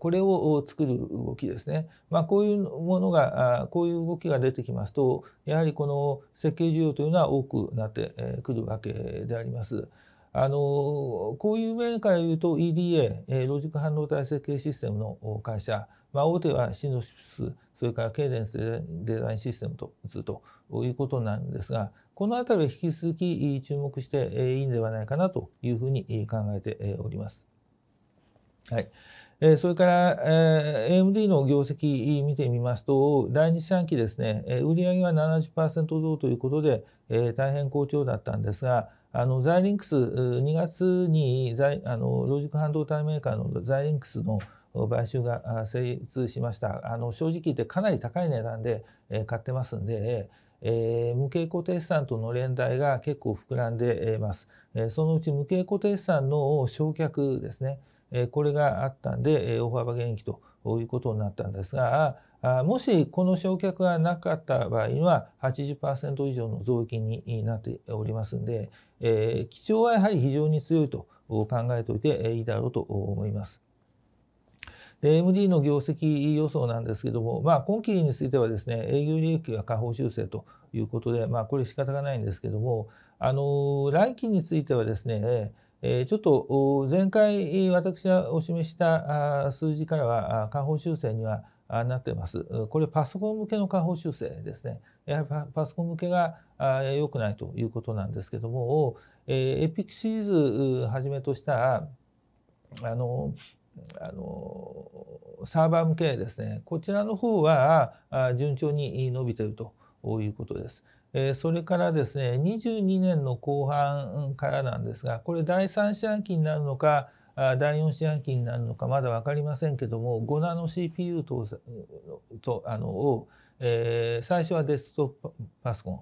これを作る動きですね。まあ、こういうものが、こういう動きが出てきますと、やはりこの設計需要というのは多くなってくるわけであります。あのこういう面から言うと EDA、ロジック半導体設計システムの会社、まあ、大手はシノシプス、それからケイデンスデザインシステムとずということなんですが、このあたりは引き続き注目していいんではないかなというふうに考えております。はい。えそれから、え AMD の業績見てみますと、第2四半期ですね、え売上は70%増ということで、え大変好調だったんですが、あのザイリンクス、2月にザイあのロジック半導体メーカーのザイリンクスの買収が成立しました。あの正直言ってかなり高い値段で、え買ってますんで、えー、無形固定資産との連帯が結構膨らんでます。えそのうち無形固定資産の償却ですね。えこれがあったんで、え大幅減益ということになったんですが、あもしこの償却がなかった場合には80%以上の増益になっておりますんで、え基調はやはり非常に強いと考えておいていいだろうと思います。で MD の業績予想なんですけども、まあ、今期についてはですね営業利益が下方修正ということで、まあ、これ仕方がないんですけどもあの来期についてはですねえちょっと前回私がお示した数字からは下方修正にはなっています。これパソコン向けの下方修正ですね。やはりパソコン向けが良くないということなんですけども、エピックシリーズはじめとしたあのあのサーバー向けですねこちらの方は順調に伸びているということです。えそれからですね22年の後半からなんですがこれ第3四半期になるのか第4四半期になるのかまだ分かりませんけども5ナノ CPU とあのを、えー、最初はデスクトップパソコン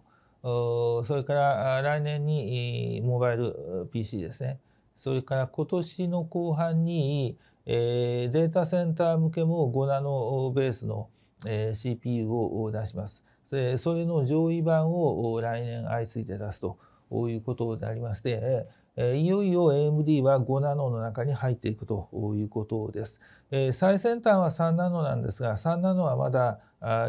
それから来年にモバイル PC ですねそれから今年の後半に、えー、データセンター向けも5ナノベースの、えー、CPU を出します。でそれの上位版を来年相次いで出すということでありまして、いよいよ AMD は5ナノの中に入っていくということです。最先端は3ナノなんですが、3ナノはまだ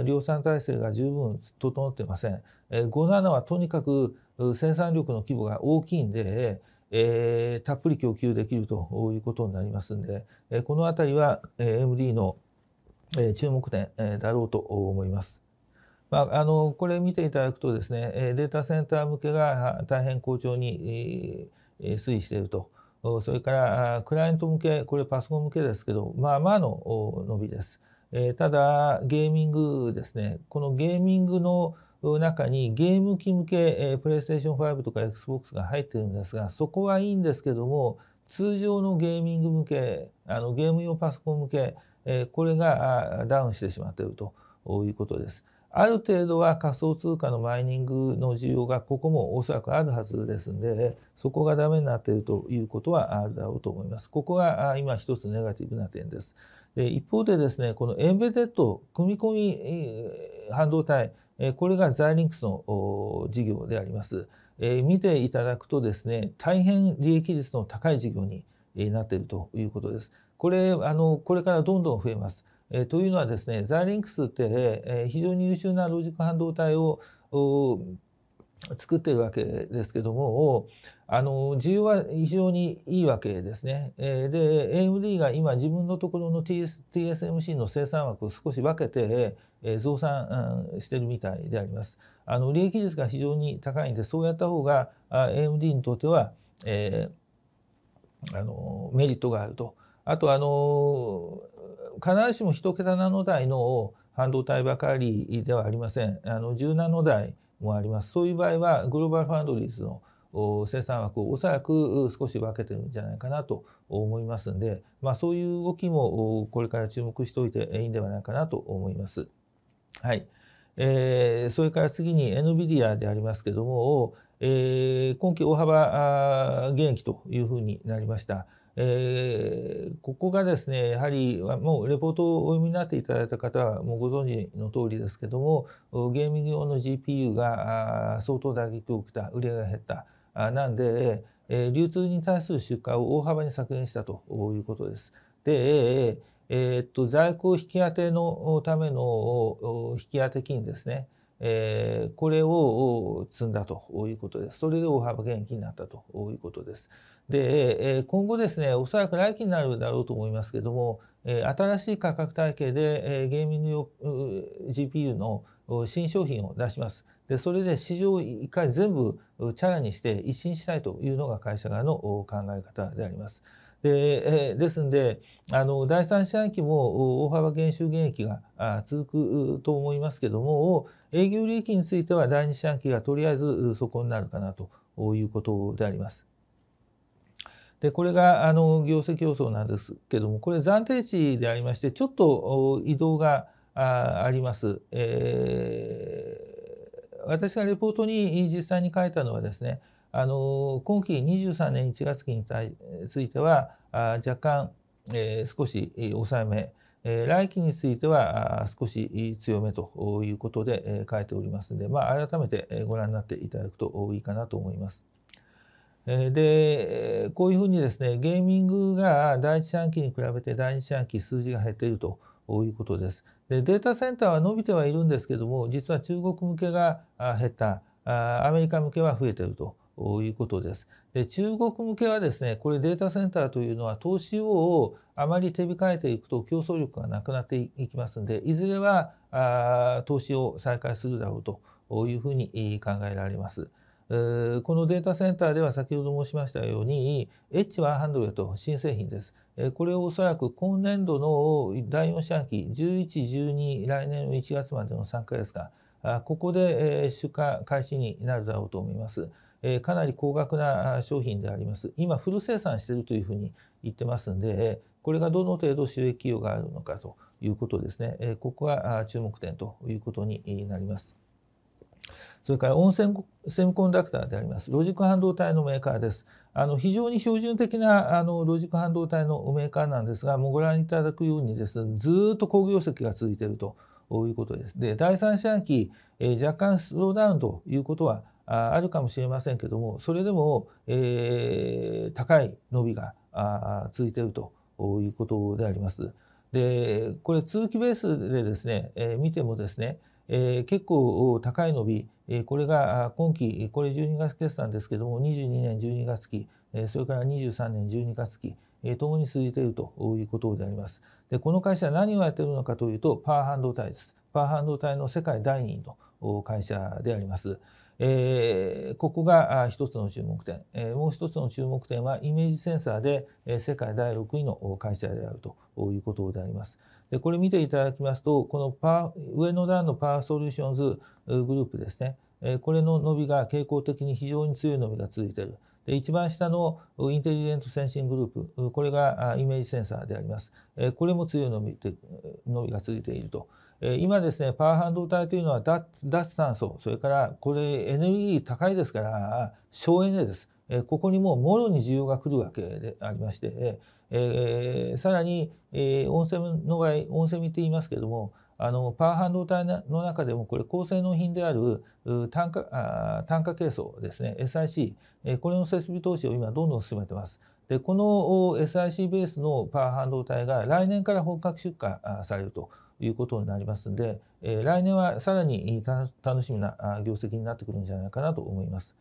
量産体制が十分整ってません。5ナノはとにかく生産力の規模が大きいんで、えー、たっぷり供給できるということになりますんで、この辺りは AMD の注目点だろうと思います。まあ、あのこれ見ていただくとですねデータセンター向けが大変好調に推移しているとそれからクライアント向けこれパソコン向けですけどまあまあの伸びです。ただゲーミングですねこのゲーミングの中にゲーム機向けプレイステーション5とか XBOX が入ってるんですがそこはいいんですけども通常のゲーミング向けあのゲーム用パソコン向けこれがダウンしてしまっているということです。ある程度は仮想通貨のマイニングの需要がここもおそらくあるはずですんで、そこがダメになっているということはあるだろうと思います。ここが今一つネガティブな点です。で一方でですね、このエンベデッド、組み込み半導体、これがザイリンクスの事業であります。見ていただくとですね、大変利益率の高い事業になっているということです。これ、あのこれからどんどん増えます。えというのはですねザーリンクスって、え非常に優秀なロジック半導体を作ってるわけですけどもあの需要は非常にいいわけですね。えで AMD が今自分のところの TS TSMC の生産枠を少し分けて、え増産、してるみたいであります。あの利益率が非常に高いんでそうやった方が AMD にとっては、えー、あのメリットがあると。あとあの必ずしも1桁ナノ台の半導体ばかりではありませんあの10ナノ台もありますそういう場合はグローバルファンドリーズの生産枠をおそらく少し分けてるんじゃないかなと思いますんで、まあ、そういう動きもこれから注目しておいていいんではないかなと思います。はい、えー、それから次に NVIDIA でありますけども、えー、今期大幅減益というふうになりました。えー、ここがですねやはりもうレポートをお読みになっていただいた方はもうご存知の通りですけどもゲーミング用の GPU が相当打撃を受けた売り上げが減ったあなんで、えー、流通に対する出荷を大幅に削減したということです。で、えー、っと在庫引き当てのための引き当て金ですね、えー、これを積んだということです。それで大幅減益になったということです。で、えー、今後ですね、おそらく来期になるだろうと思いますけれども、えー、新しい価格体系で、えー、ゲーミング用 GPU の新商品を出します。で、それで市場を1回全部チャラにして一新したいというのが会社側の考え方であります。で、えですんで、あの、第三四半期も大幅減収減益が続くと思いますけども、営業利益については第二四半期がとりあえずそこになるかなということであります。でこれがあの業績予想なんですけどもこれ暫定値でありましてちょっと移動があります、えー、私がレポートに実際に書いたのはですねあの今期23年1月期については若干、えー、少し抑えめ、えー、来期については少し強めということで書いておりますので、まあ、改めてご覧になっていただくといいかなと思います。でこういうふうにですねゲーミングが第一四半期に比べて第二四半期数字が減っているということです。でデータセンターは伸びてはいるんですけども実は中国向けが減ったアメリカ向けは増えているということです。で中国向けはですねこれデータセンターというのは投資をあまり手控えていくと競争力がなくなっていきますんでいずれは投資を再開するだろうというふうに考えられます。えこのデータセンターでは先ほど申しましたように H100 新製品です。えこれをおそらく今年度の第4四半期11、12来年の1月までの3ヶ月間あここで、え出荷開始になるだろうと思います。えかなり高額な商品であります。今フル生産しているというふうに言ってますんで、これがどの程度収益用があるのかということですね。ここが注目点ということになります。それから温泉セミコンダクターでありますロジック半導体のメーカーです。あの非常に標準的なあのロジック半導体のメーカーなんですがもうご覧いただくようにですねずっと好業績が続いているということです。で第三四半期、えー、若干スローダウンということはああるかもしれませんけどもそれでも、えー、高い伸びがあ続いているということであります。でこれ通期ベースでですね、えー、見てもですねえー、結構高い伸び、えこれが今期、これ12月決算ですけども、22年12月期、えそれから23年12月期、えー、ともに続いているということであります。でこの会社は何をやっているのかというと、パワー半導体です。パワー半導体の世界第2位の会社であります。えー、ここが一つの注目点、えー、もう一つの注目点はイメージセンサーで、世界第6位の会社であるということであります。でこれ見ていただきますとこのパー上の段のパワーソリューションズグループですねこれの伸びが傾向的に非常に強い伸びが続いている。で一番下のインテリジェントセンシングループ、これがイメージセンサーであります。これも強い伸び伸びが続いていると。今ですね、パワー半導体というのは脱炭素、それからこれエネルギー高いですから省エネです。えここにももろに需要が来るわけでありまして、えー、さらに、えー、オの場合温泉セって言いますけれどもあのパワー半導体の中でもこれ高性能品である単価あ単価計数ですね SIC、えこれの設備投資を今どんどん進めてます。でこの SIC ベースのパワー半導体が来年から本格出荷されるということになりますので、え来年はさらに楽しみな業績になってくるんじゃないかなと思います。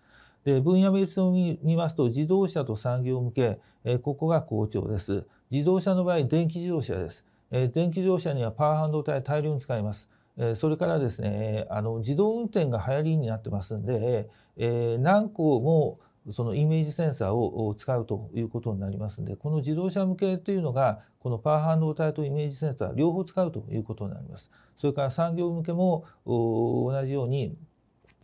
で分野別を見ますと自動車と産業向け、えここが好調です。自動車の場合電気自動車です。え電気自動車にはパワー半導体大量に使います。えそれからですね、あの自動運転が流行りになってますんで、え何個もそのイメージセンサーを使うということになりますんで、この自動車向けというのが、このパワー半導体とイメージセンサー両方使うということになります。それから産業向けも同じように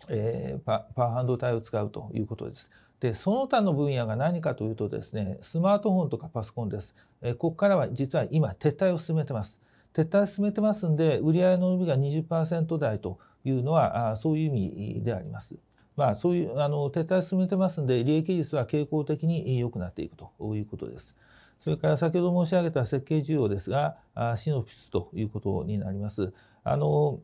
えー、パワー半導体を使うということです。でその他の分野が何かというとですねスマートフォンとかパソコンです。えー、ここからは実は今撤退を進めてます。撤退を進めてますんで売上の伸びが20%台というのはあそういう意味であります。まあ、そういうあの撤退進めてますんで利益率は傾向的に良くなっていくということです。それから先ほど申し上げた設計需要ですがあシノピスということになります。あの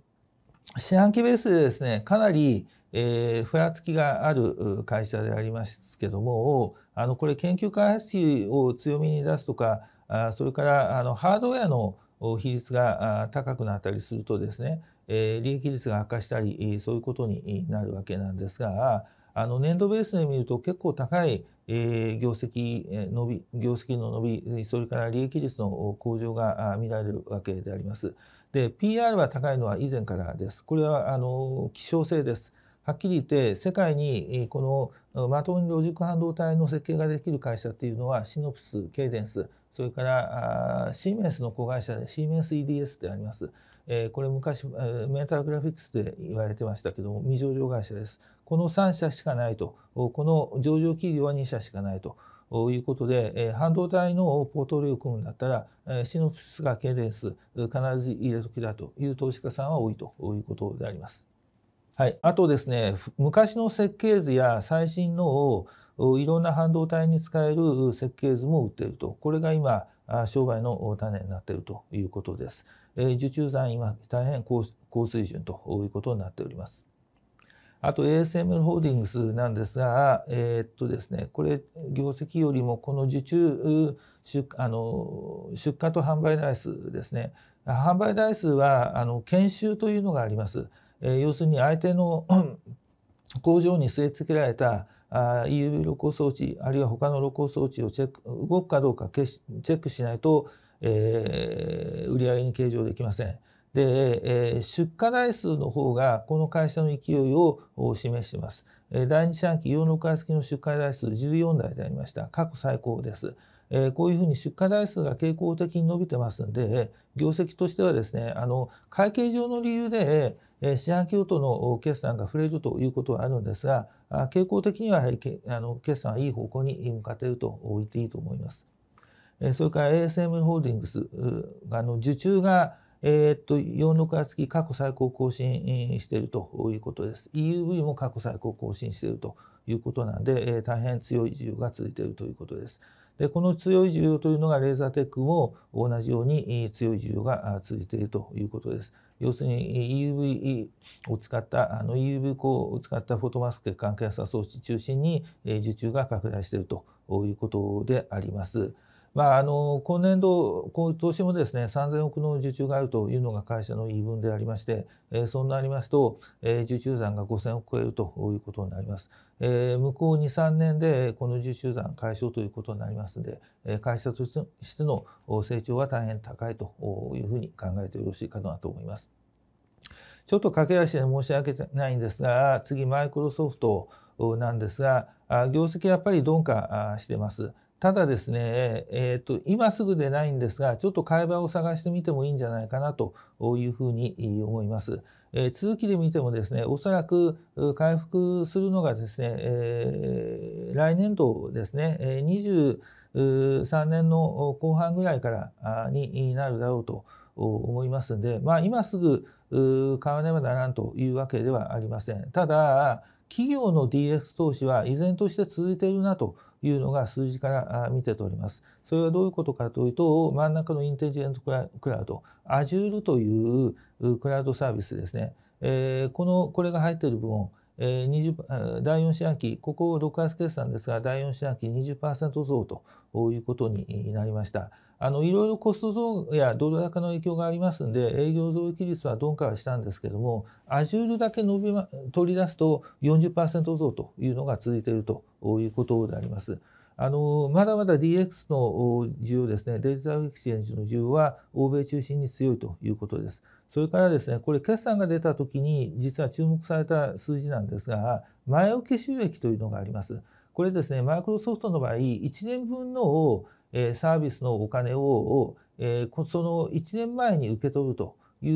四半期ベースでですねかなりえー、ふらつきがある会社でありますけどもあのこれ研究開発費を強みに出すとかあそれからあのハードウェアの比率が高くなったりするとですね、えー、利益率が悪化したりそういうことになるわけなんですがあの年度ベースで見ると結構高い、えー、業績伸び業績の伸びそれから利益率の向上が見られるわけであります。で PR は高いのは以前からです。これはあの希少性です。はっきり言って世界にこのまともにロジック半導体の設計ができる会社っていうのはシノプス、ケイデンス、それからシーメンスの子会社でシーメンス EDS であります。えー、これ昔メンタルグラフィックスで言われてましたけども未上場会社です。この3社しかないとこの上場企業は2社しかないと。いうことで、半導体のポートリオを組むんだったら、シノプスかケレンス、必ず入れときだという投資家さんは多いということであります。はい、あとですね、昔の設計図や最新のをいろんな半導体に使える設計図も売っていると。これが今、商売の種になっているということです。受注残、今、大変高水準ということになっております。あと ASML ホールディングスなんですが、えー、っとですね、これ、業績よりもこの受注出あの出荷と販売台数ですね、販売台数はあの研修というのがあります。えー、要するに相手の 工場に据え付けられた EUV 露光装置あるいは他の露光装置をチェック動くかどうかチェックしないと、えー、売上に計上できません。で、えー、出荷台数の方がこの会社の勢いを示しています。第2四半期用の買い付きの出荷台数14台でありました。過去最高です。えー、こういうふうに出荷台数が傾向的に伸びてますんで、業績としてはですね、あの会計上の理由で、えー、四半期ごとの決算が触れるということはあるんですが、傾向的にはあの決算はいい方向に向かっていると言っていいと思います。それから ASM ホールディングス、あの受注がえー、っと、4、6月期過去最高更新しているということです。EUV も過去最高更新しているということなんで、えー、大変強い需要が続いているということです。で、この強い需要というのがレーザーテックも同じように強い需要が続いているということです。要するに EUV を使ったあの EUV 光を使ったフォトマスク血管検査装置中心に受注が拡大しているということであります。まあ、あの今年度、今年もですね3000億の受注があるというのが会社の言い分でありまして、えー、そうなりますと、えー、受注残が5000億超えるということになります。えー、向こう2、3年でこの受注残解消ということになりますので、えー、会社としての成長は大変高いというふうに考えてよろしいかなと思います。ちょっと駆け足で申し訳ないんですが、次、マイクロソフトなんですが、業績やっぱり鈍化してます。ただですね、えーと、今すぐでないんですがちょっと買い場を探してみてもいいんじゃないかなというふうに思います。えー、続きで見てもですねおそらく回復するのがですね、えー、来年度ですね、え23年の後半ぐらいからになるだろうと思いますんで、まあ、今すぐ買わねばならんというわけではありません。ただ企業の DX 投資は依然として続いているなというのが数字から見て取れます。それはどういうことかというと、真ん中のインテリジェントクラウド、Azure というクラウドサービスですね。えー、この、これが入っている分、えー、第4四半期、ここを6月決算ですが、第4四半期20%増ということになりました。あのいろいろコスト増やドル高の影響がありますんで営業増益率は鈍化はしたんですけどもアジュールだけ伸び、ま、取り出すと40%増というのが続いているということであります。あのまだまだ DX の需要ですねデジタルエクスチェンジの需要は欧米中心に強いということです。それからですねこれ決算が出た時に実は注目された数字なんですが前置き収益というのがあります。これですねマイクロソフトの場合1年分のえサービスのお金を、えその1年前に受け取るとい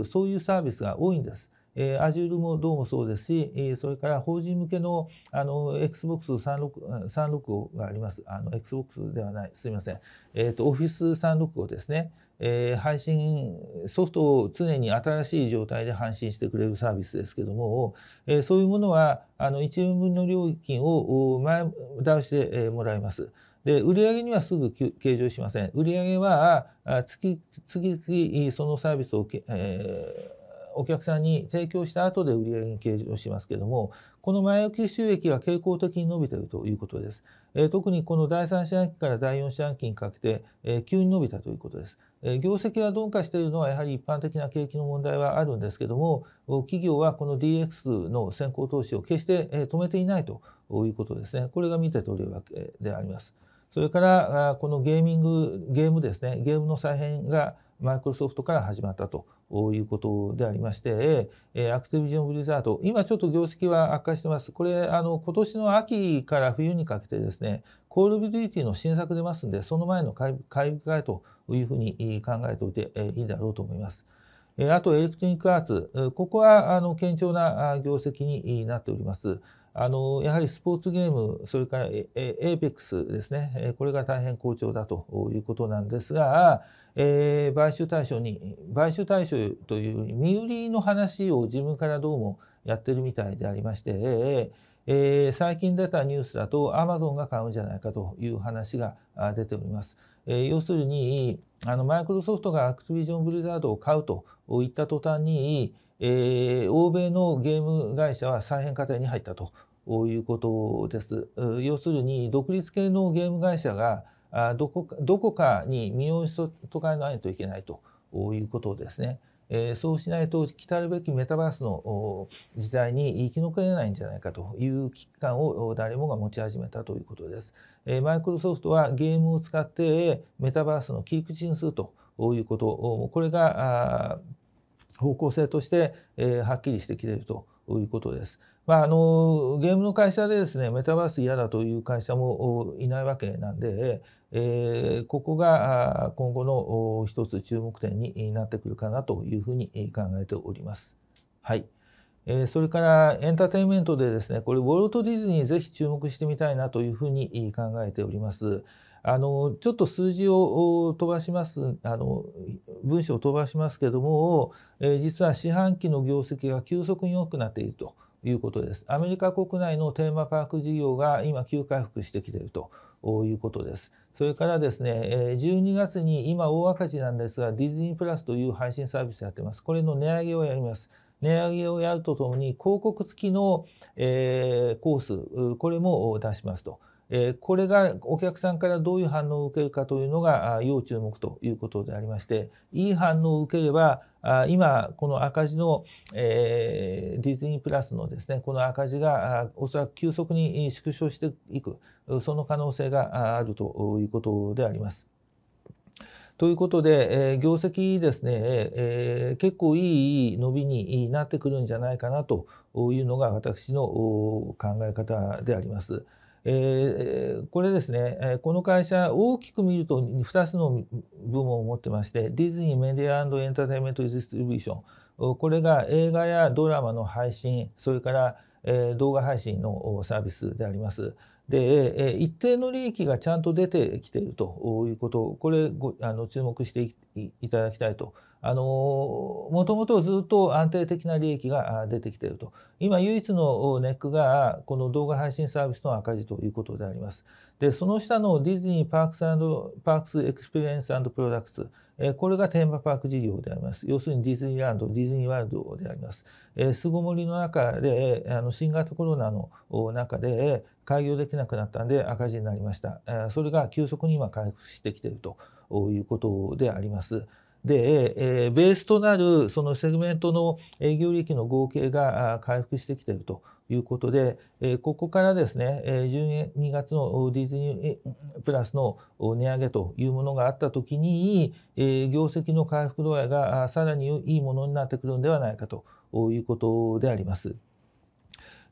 うそういうサービスが多いんです。えー、Azure もどうもそうですし、えー、それから法人向けのあの Xbox365 があります。あの Xbox ではない、すみません。えっ、ー、と、Office365 ですね。えー、配信ソフトを常に新しい状態で配信してくれるサービスですけども、えー、そういうものはあの1円分の料金を前倒してもらいます。で、売上にはすぐ計上しません。売上は月月々そのサービスをけ、えー、お客さんに提供した後で売上に計上しますけども、この前置き収益は傾向的に伸びているということです。えー、特にこの第3四半期から第4四半期にかけて、えー、急に伸びたということです。業績が鈍化しているのはやはり一般的な景気の問題はあるんですけども企業はこの DX の先行投資を決して止めていないということですねこれが見て取れるわけであります。それからこのゲーミングゲームですねゲームの再編がマイクロソフトから始まったということでありまして、えアクティビジョン・ブリザード、今ちょっと業績は悪化してます。これ、あの、今年の秋から冬にかけてですね、コールビリティの新作出ますんで、その前の買い控えというふうに考えておいていいだろうと思います。あと、エレクトリックアーツ、ここは、あの、堅調な業績になっております。あのやはりスポーツゲーム、それから APEX ですね、これが大変好調だということなんですが、えー、買収対象に、買収対象という身売りの話を自分からどうもやってるみたいでありまして、えー、最近出たニュースだと、アマゾンが買うんじゃないかという話が出ております。えー、要するに、あのマイクロソフトがアクティビジョン・ブリザードを買うといった途端に、えー、欧米のゲーム会社は再編過程に入ったということです。要するに独立系のゲーム会社がどこかどこかに身を潜かないといけないということですね。えそうしないと来たるべきメタバースの時代に生き残れないんじゃないかという危機感を誰もが持ち始めたということです。えマイクロソフトはゲームを使ってメタバースの切り口にするということこれが方向性として、えはっきりしてきているということです。まあ、あのゲームの会社でですねメタバース嫌だという会社もいないわけなんで、えー、ここが今後の一つ注目点になってくるかなというふうに考えております。はい、えそれからエンターテインメントでですねこれウォルト・ディズニーぜひ注目してみたいなというふうに考えております。あのちょっと数字を飛ばしますあの文章を飛ばしますけども、え実は四半期の業績が急速に良くなっていると。いうことです。アメリカ国内のテーマパーク事業が今急回復してきているということです。それからですね、12月に今大赤字なんですが、ディズニープラスという配信サービスやってます。これの値上げをやります。値上げをやるとともに、広告付きの、えコース、これも出しますと。えこれがお客さんからどういう反応を受けるかというのが要注目ということでありましていい反応を受ければあ今この赤字の、えディズニープラスのですねこの赤字がおそらく急速に縮小していくその可能性があるということであります。ということで、えー、業績ですね、えー、結構いい伸びになってくるんじゃないかなというのが私の考え方であります。えー、これですね、えこの会社大きく見ると2つの部門を持ってましてディズニー・メディアエンターテインメント・ディストリビューションこれが映画やドラマの配信それから、え動画配信のサービスであります。で、え一定の利益がちゃんと出てきているということこれごあの注目していただきたいとあのもともとずっと安定的な利益が出てきていると今唯一のネックがこの動画配信サービスの赤字ということでありますでその下のディズニーパークスパークスエクスペリエンスプロダクツこれがテーマパーク事業であります。要するにディズニーランド、ディズニーワールドであります。巣ごもりの中で、あの新型コロナの中で開業できなくなったんで赤字になりました。それが急速に今回復してきているということであります。で、えー、ベースとなるそのセグメントの営業利益の合計が回復してきているということで、えここからですね、え12月のディズニープラスの値上げというものがあったときに、え業績の回復度合いがさらにいいものになってくるんではないかということであります。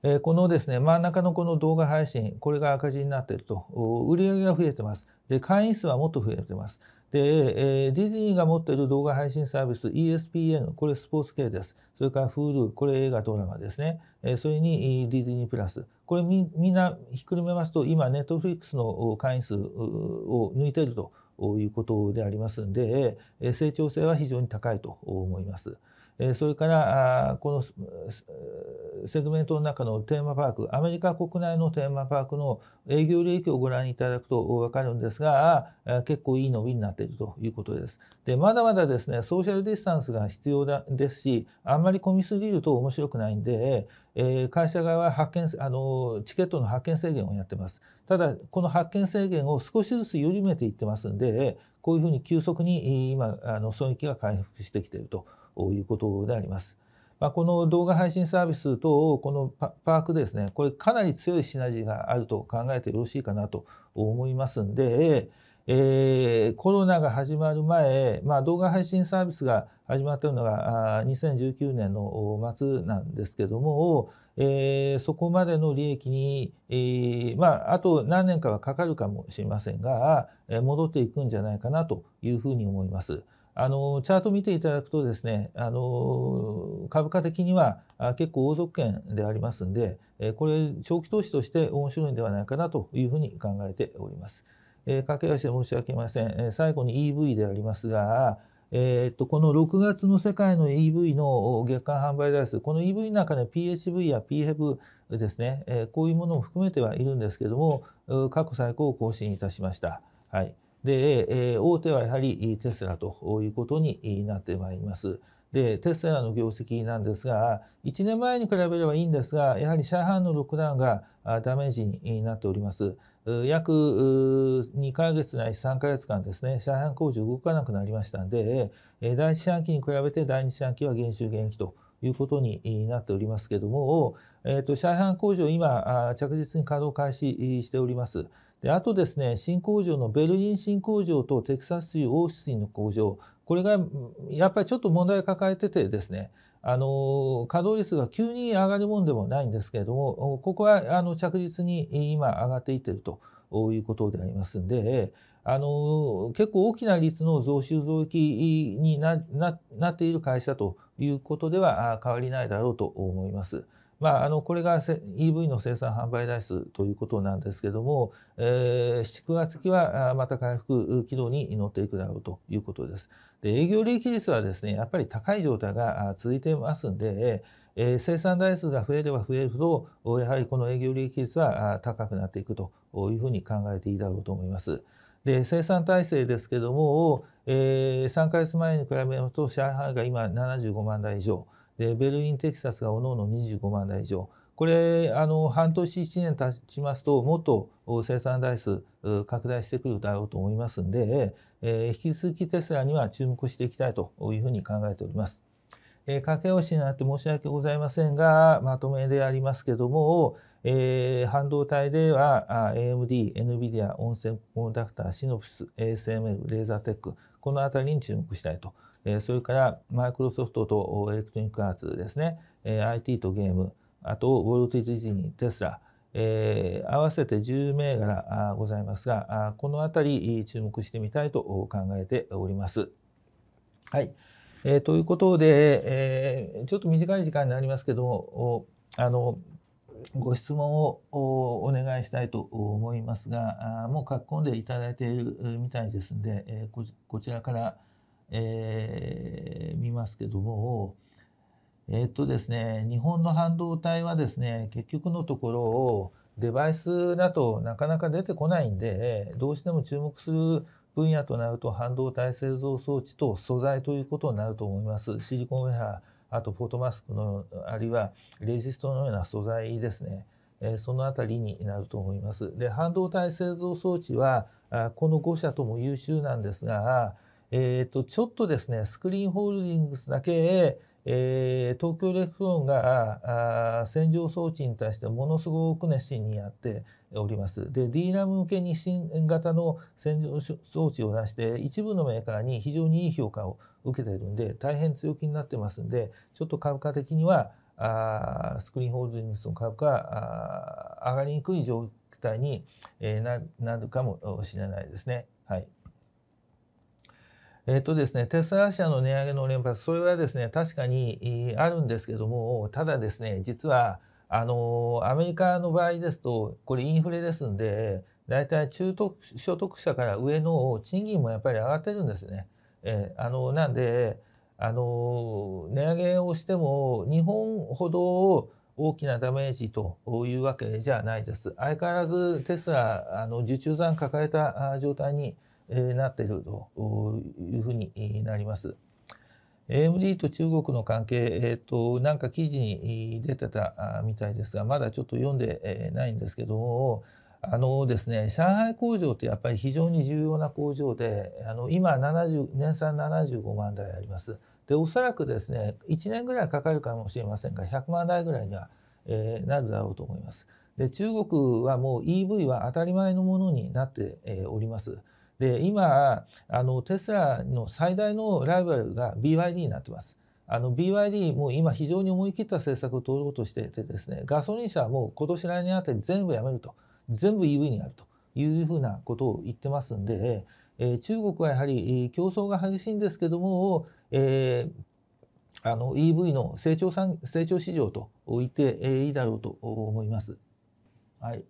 えこのですね真ん中のこの動画配信これが赤字になっていると売上が増えてますで会員数はもっと増えてますで、えー、ディズニーが持っている動画配信サービス ESPN、これスポーツ系です。それから Hulu、これ映画ドラマですね。えそれにディズニープラス。これみみんなひっくるめますと、今、ネットフリックスの会員数を抜いているということでありますんで、え成長性は非常に高いと思います。えそれからこのセグメントの中のテーマパークアメリカ国内のテーマパークの営業利益をご覧いただくと分かるんですが結構いい伸びになっているということです。でまだまだですねソーシャルディスタンスが必要だですしあんまり混みすぎると面白くないんで、え会社側は発見あのチケットの発券制限をやってます。ただこの発券制限を少しずつ緩めていってますんでこういうふうに急速に今あの損益が回復してきていると。いうことであります。まあ、この動画配信サービス等をこのパークですね、これかなり強いシナジーがあると考えてよろしいかなと思いますんで、えー、コロナが始まる前、まあ、動画配信サービスが始まったのがあ2019年の末なんですけども、えー、そこまでの利益に、えー、まあ、あと何年かはかかるかもしれませんが、え戻っていくんじゃないかなというふうに思います。あのチャート見ていただくとですねあの株価的には結構王族圏でありますんでこれ長期投資として面白いんではないかなというふうに考えております。えー、駆け足で申し訳ありません、え最後に EV でありますが、えー、っとこの6月の世界の EV の月間販売台数この EV の中で PHV や PHEV ですね、えこういうものも含めてはいるんですけども過去最高を更新いたしました。はいで、えー、大手はやはりテスラということになってまいります。でテスラの業績なんですが1年前に比べればいいんですがやはり上海のロックダウンがダメージになっております約2ヶ月ないし3ヶ月間ですね上海工場動かなくなりましたんで第1四半期に比べて第2四半期は減収減益ということになっておりますけども、えーと、上工場今着実に稼働開始しておりますであとですね新工場のベルリン新工場とテキサス州オースティンの工場これがやっぱりちょっと問題を抱えててですねあの稼働率が急に上がるもんでもないんですけれどもここはあの着実に今上がっていってるということでありますんであの結構大きな率の増収増益になっている会社ということでは変わりないだろうと思います。まあ、あのこれが EV の生産販売台数ということなんですけども、えー、7、月期はまた回復軌道に乗っていくだろうということです。で営業利益率はですねやっぱり高い状態が続いてますんで、えー、生産台数が増えれば増えるほどやはりこの営業利益率は高くなっていくというふうに考えていいだろうと思います。で生産体制ですけども、えー、3ヶ月前に比べると上海が今75万台以上。でベルリンテキサスがおのおの25万台以上これあの半年1年経ちますともっと生産台数拡大してくるだろうと思いますんで、えー、引き続きテスラには注目していきたいというふうに考えております。えー、駆け押しになって申し訳ございませんがまとめでありますけども、えー、半導体ではあ AMD、NVIDIA、温泉コンダクター、シノプス、ASML、レーザーテックこの辺りに注目したいと。えそれからマイクロソフトとエレクトリニックアーツですね、え IT とゲーム、あとウォルト・ディズニー、テスラ、えー、合わせて10銘柄ございますが、あこのあたり注目してみたいと考えております。はい。えー、ということで、えー、ちょっと短い時間になりますけども、あの、ご質問をお願いしたいと思いますが、あもう書き込んでいただいているみたいですので、えこちらからえー、見ますけども、えー、っとですね、日本の半導体はですね、結局のところをデバイスだとなかなか出てこないんで、どうしても注目する分野となると半導体製造装置と素材ということになると思います。シリコンウェア、あとフォトマスクの、あるいはレジストのような素材ですね。えそのあたりになると思います。で、半導体製造装置は、この5社とも優秀なんですが、えーと、ちょっとですねスクリーンホールディングスだけ、えー、東京エレクトロンがあ洗浄装置に対してものすごく熱心にやっております。で DRAM 向けに新型の洗浄装置を出して一部のメーカーに非常にいい評価を受けているんで大変強気になってますんでちょっと株価的にはあスクリーンホールディングスの株価上がりにくい状態に、えなるかもしれないですね。はいえっとですね、テスラ社の値上げの連発、それはですね、確かにあるんですけども、ただですね、実は、あの、アメリカの場合ですと、これインフレですんで、大体中所得者から上の賃金もやっぱり上がってるんですね。えー、あの、なんで、あの、値上げをしても、日本ほど大きなダメージというわけじゃないです。相変わらずテスラ、あの、受注残抱えた状態に、なっているというふうになります。AMD と中国の関係、えーと、なんか記事に出てたみたいですがまだちょっと読んでないんですけどもあのですね上海工場ってやっぱり非常に重要な工場であの今70年産75万台あります。でおそらくですね1年ぐらいかかるかもしれませんが100万台ぐらいには、えー、なるだろうと思います。で中国はもう EV は当たり前のものになって、えー、おります。で今あのテスラの最大のライバルが BYD になってます。あの BYD も今非常に思い切った政策を取ろうとしていてですねガソリン車はもう今年来年あたり全部やめると全部 EV になるというふうなことを言ってますんで、えー、中国はやはり競争が激しいんですけども、えー、あの EV の成長産成長市場と言っていいだろうと思います。はい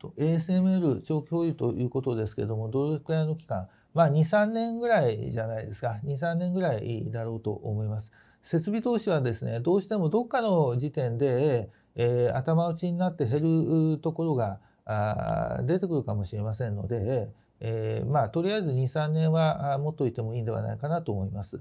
と ASML 長期保有ということですけれどもどれくらいの期間まあ23年ぐらいじゃないですか23年ぐらいだろうと思います。設備投資はですねどうしてもどっかの時点で、えー、頭打ちになって減るところがあ出てくるかもしれませんので、えー、まあとりあえず23年は持っといてもいいんではないかなと思います。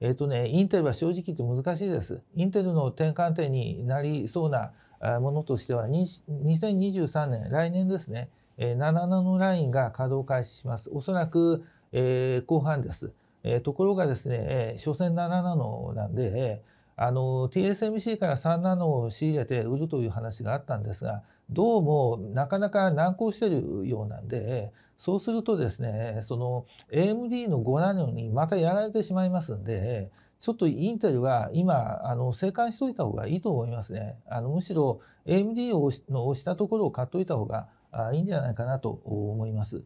えっ、ー、とねインテルは正直言って難しいです。インテルの転換点になりそうなものとしては2023年来年ですね7ナノラインが稼働開始しますおそらく、えー、後半です、えー、ところがですね、えー、所詮7ナノなんで、えー、あの TSMC から3ナノを仕入れて売るという話があったんですがどうもなかなか難航しているようなんで、そうするとですね、その AMD の5ナノにまたやられてしまいますんで、ちょっとインテルは今、あの、静観しといた方がいいと思いますね。あの、むしろ AMD をの押したところを買っといた方がいいんじゃないかなと思います。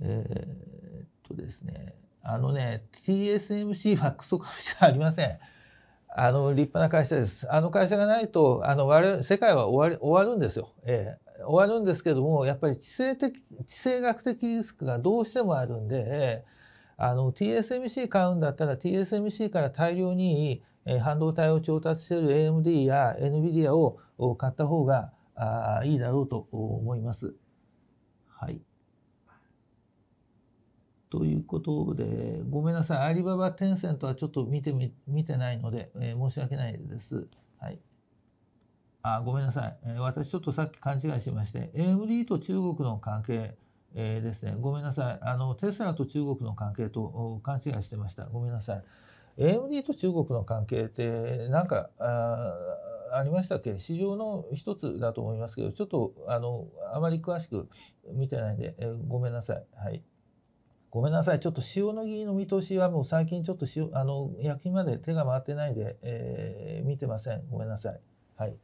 えー、っとですね、あのね、TSMC はクソ株じゃありません。あの、立派な会社です。あの会社がないと、あの、我世界は終わ終わるんですよ。えー、終わるんですけども、やっぱり地政的、知性学的リスクがどうしてもあるんで、えーあの TSMC 買うんだったら TSMC から大量に半導体を調達している AMD や NVIDIA を買った方がいいだろうと思います。はい。ということで、ごめんなさい。アリババ、テンセントはちょっと見てみ、見てないので、えー、申し訳ないです。はい。あ、ごめんなさい、えー、私ちょっとさっき勘違いしまして、AMD と中国の関係、えー、ですね、ごめんなさいあの、テスラと中国の関係と勘違いしてました、ごめんなさい。AMD と中国の関係って、なんかありましたっけ、市場の一つだと思いますけど、ちょっとあのあまり詳しく見てないんで、えー、ごめんなさい。はいごめんなさい、ちょっと塩のぎの見通しはもう最近ちょっと塩あの薬品まで手が回ってないんで、えー、見てません。ごめんなさい。はい。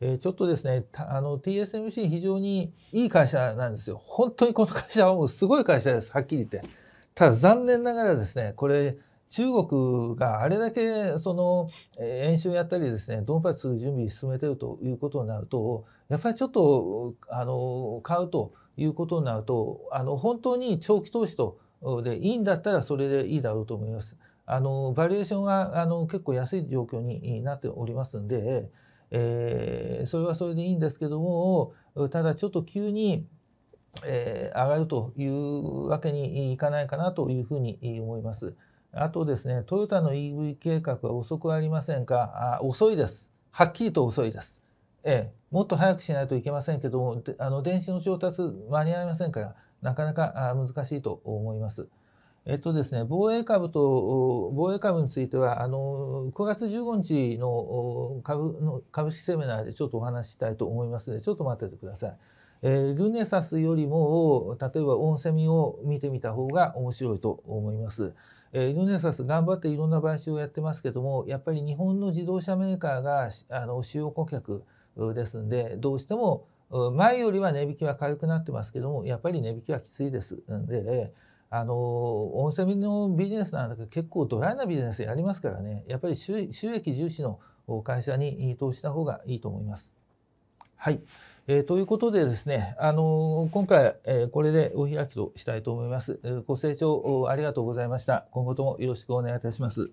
えー、ちょっとですね、あの TSMC 非常にいい会社なんですよ。本当にこの会社はもうすごい会社です、はっきり言って。ただ残念ながらですね、これ中国があれだけその、え演習やったりですね、ドンパチする準備進めてるということになると、やっぱりちょっとあの買うということになると、あの本当に長期投資とでいいんだったらそれでいいだろうと思います。あのバリエーションはあの結構安い状況になっておりますんで、えー、それはそれでいいんですけどもただちょっと急に、えー、上がるというわけにいかないかなというふうに思います。あとですねトヨタの EV 計画は遅くありませんかあ遅いです。はっきりと遅いです。ええ、もっと早くしないといけませんけどもあの電子の調達間に合いませんからなかなか難しいと思います。えっとですね、防衛株と、防衛株については、あの、9月15日の株の株式セミナーでちょっとお話ししたいと思いますので、ちょっと待っててください。えー、ルネサスよりも、例えばオンセミを見てみた方が面白いと思います。えー、ルネサス頑張っていろんな買収をやってますけども、やっぱり日本の自動車メーカーが、あの、主要顧客ですんで、どうしても前よりは値引きは軽くなってますけども、やっぱり値引きはきついです。んで、あの温泉のビジネスなんだけど結構ドライなビジネスやりますからねやっぱり収益重視の会社に投資した方がいいと思います。はい、えー、ということでですね、あの今回、えー、これでお開きとしたいと思います。ご清聴ありがとうございました。今後ともよろしくお願いいたします。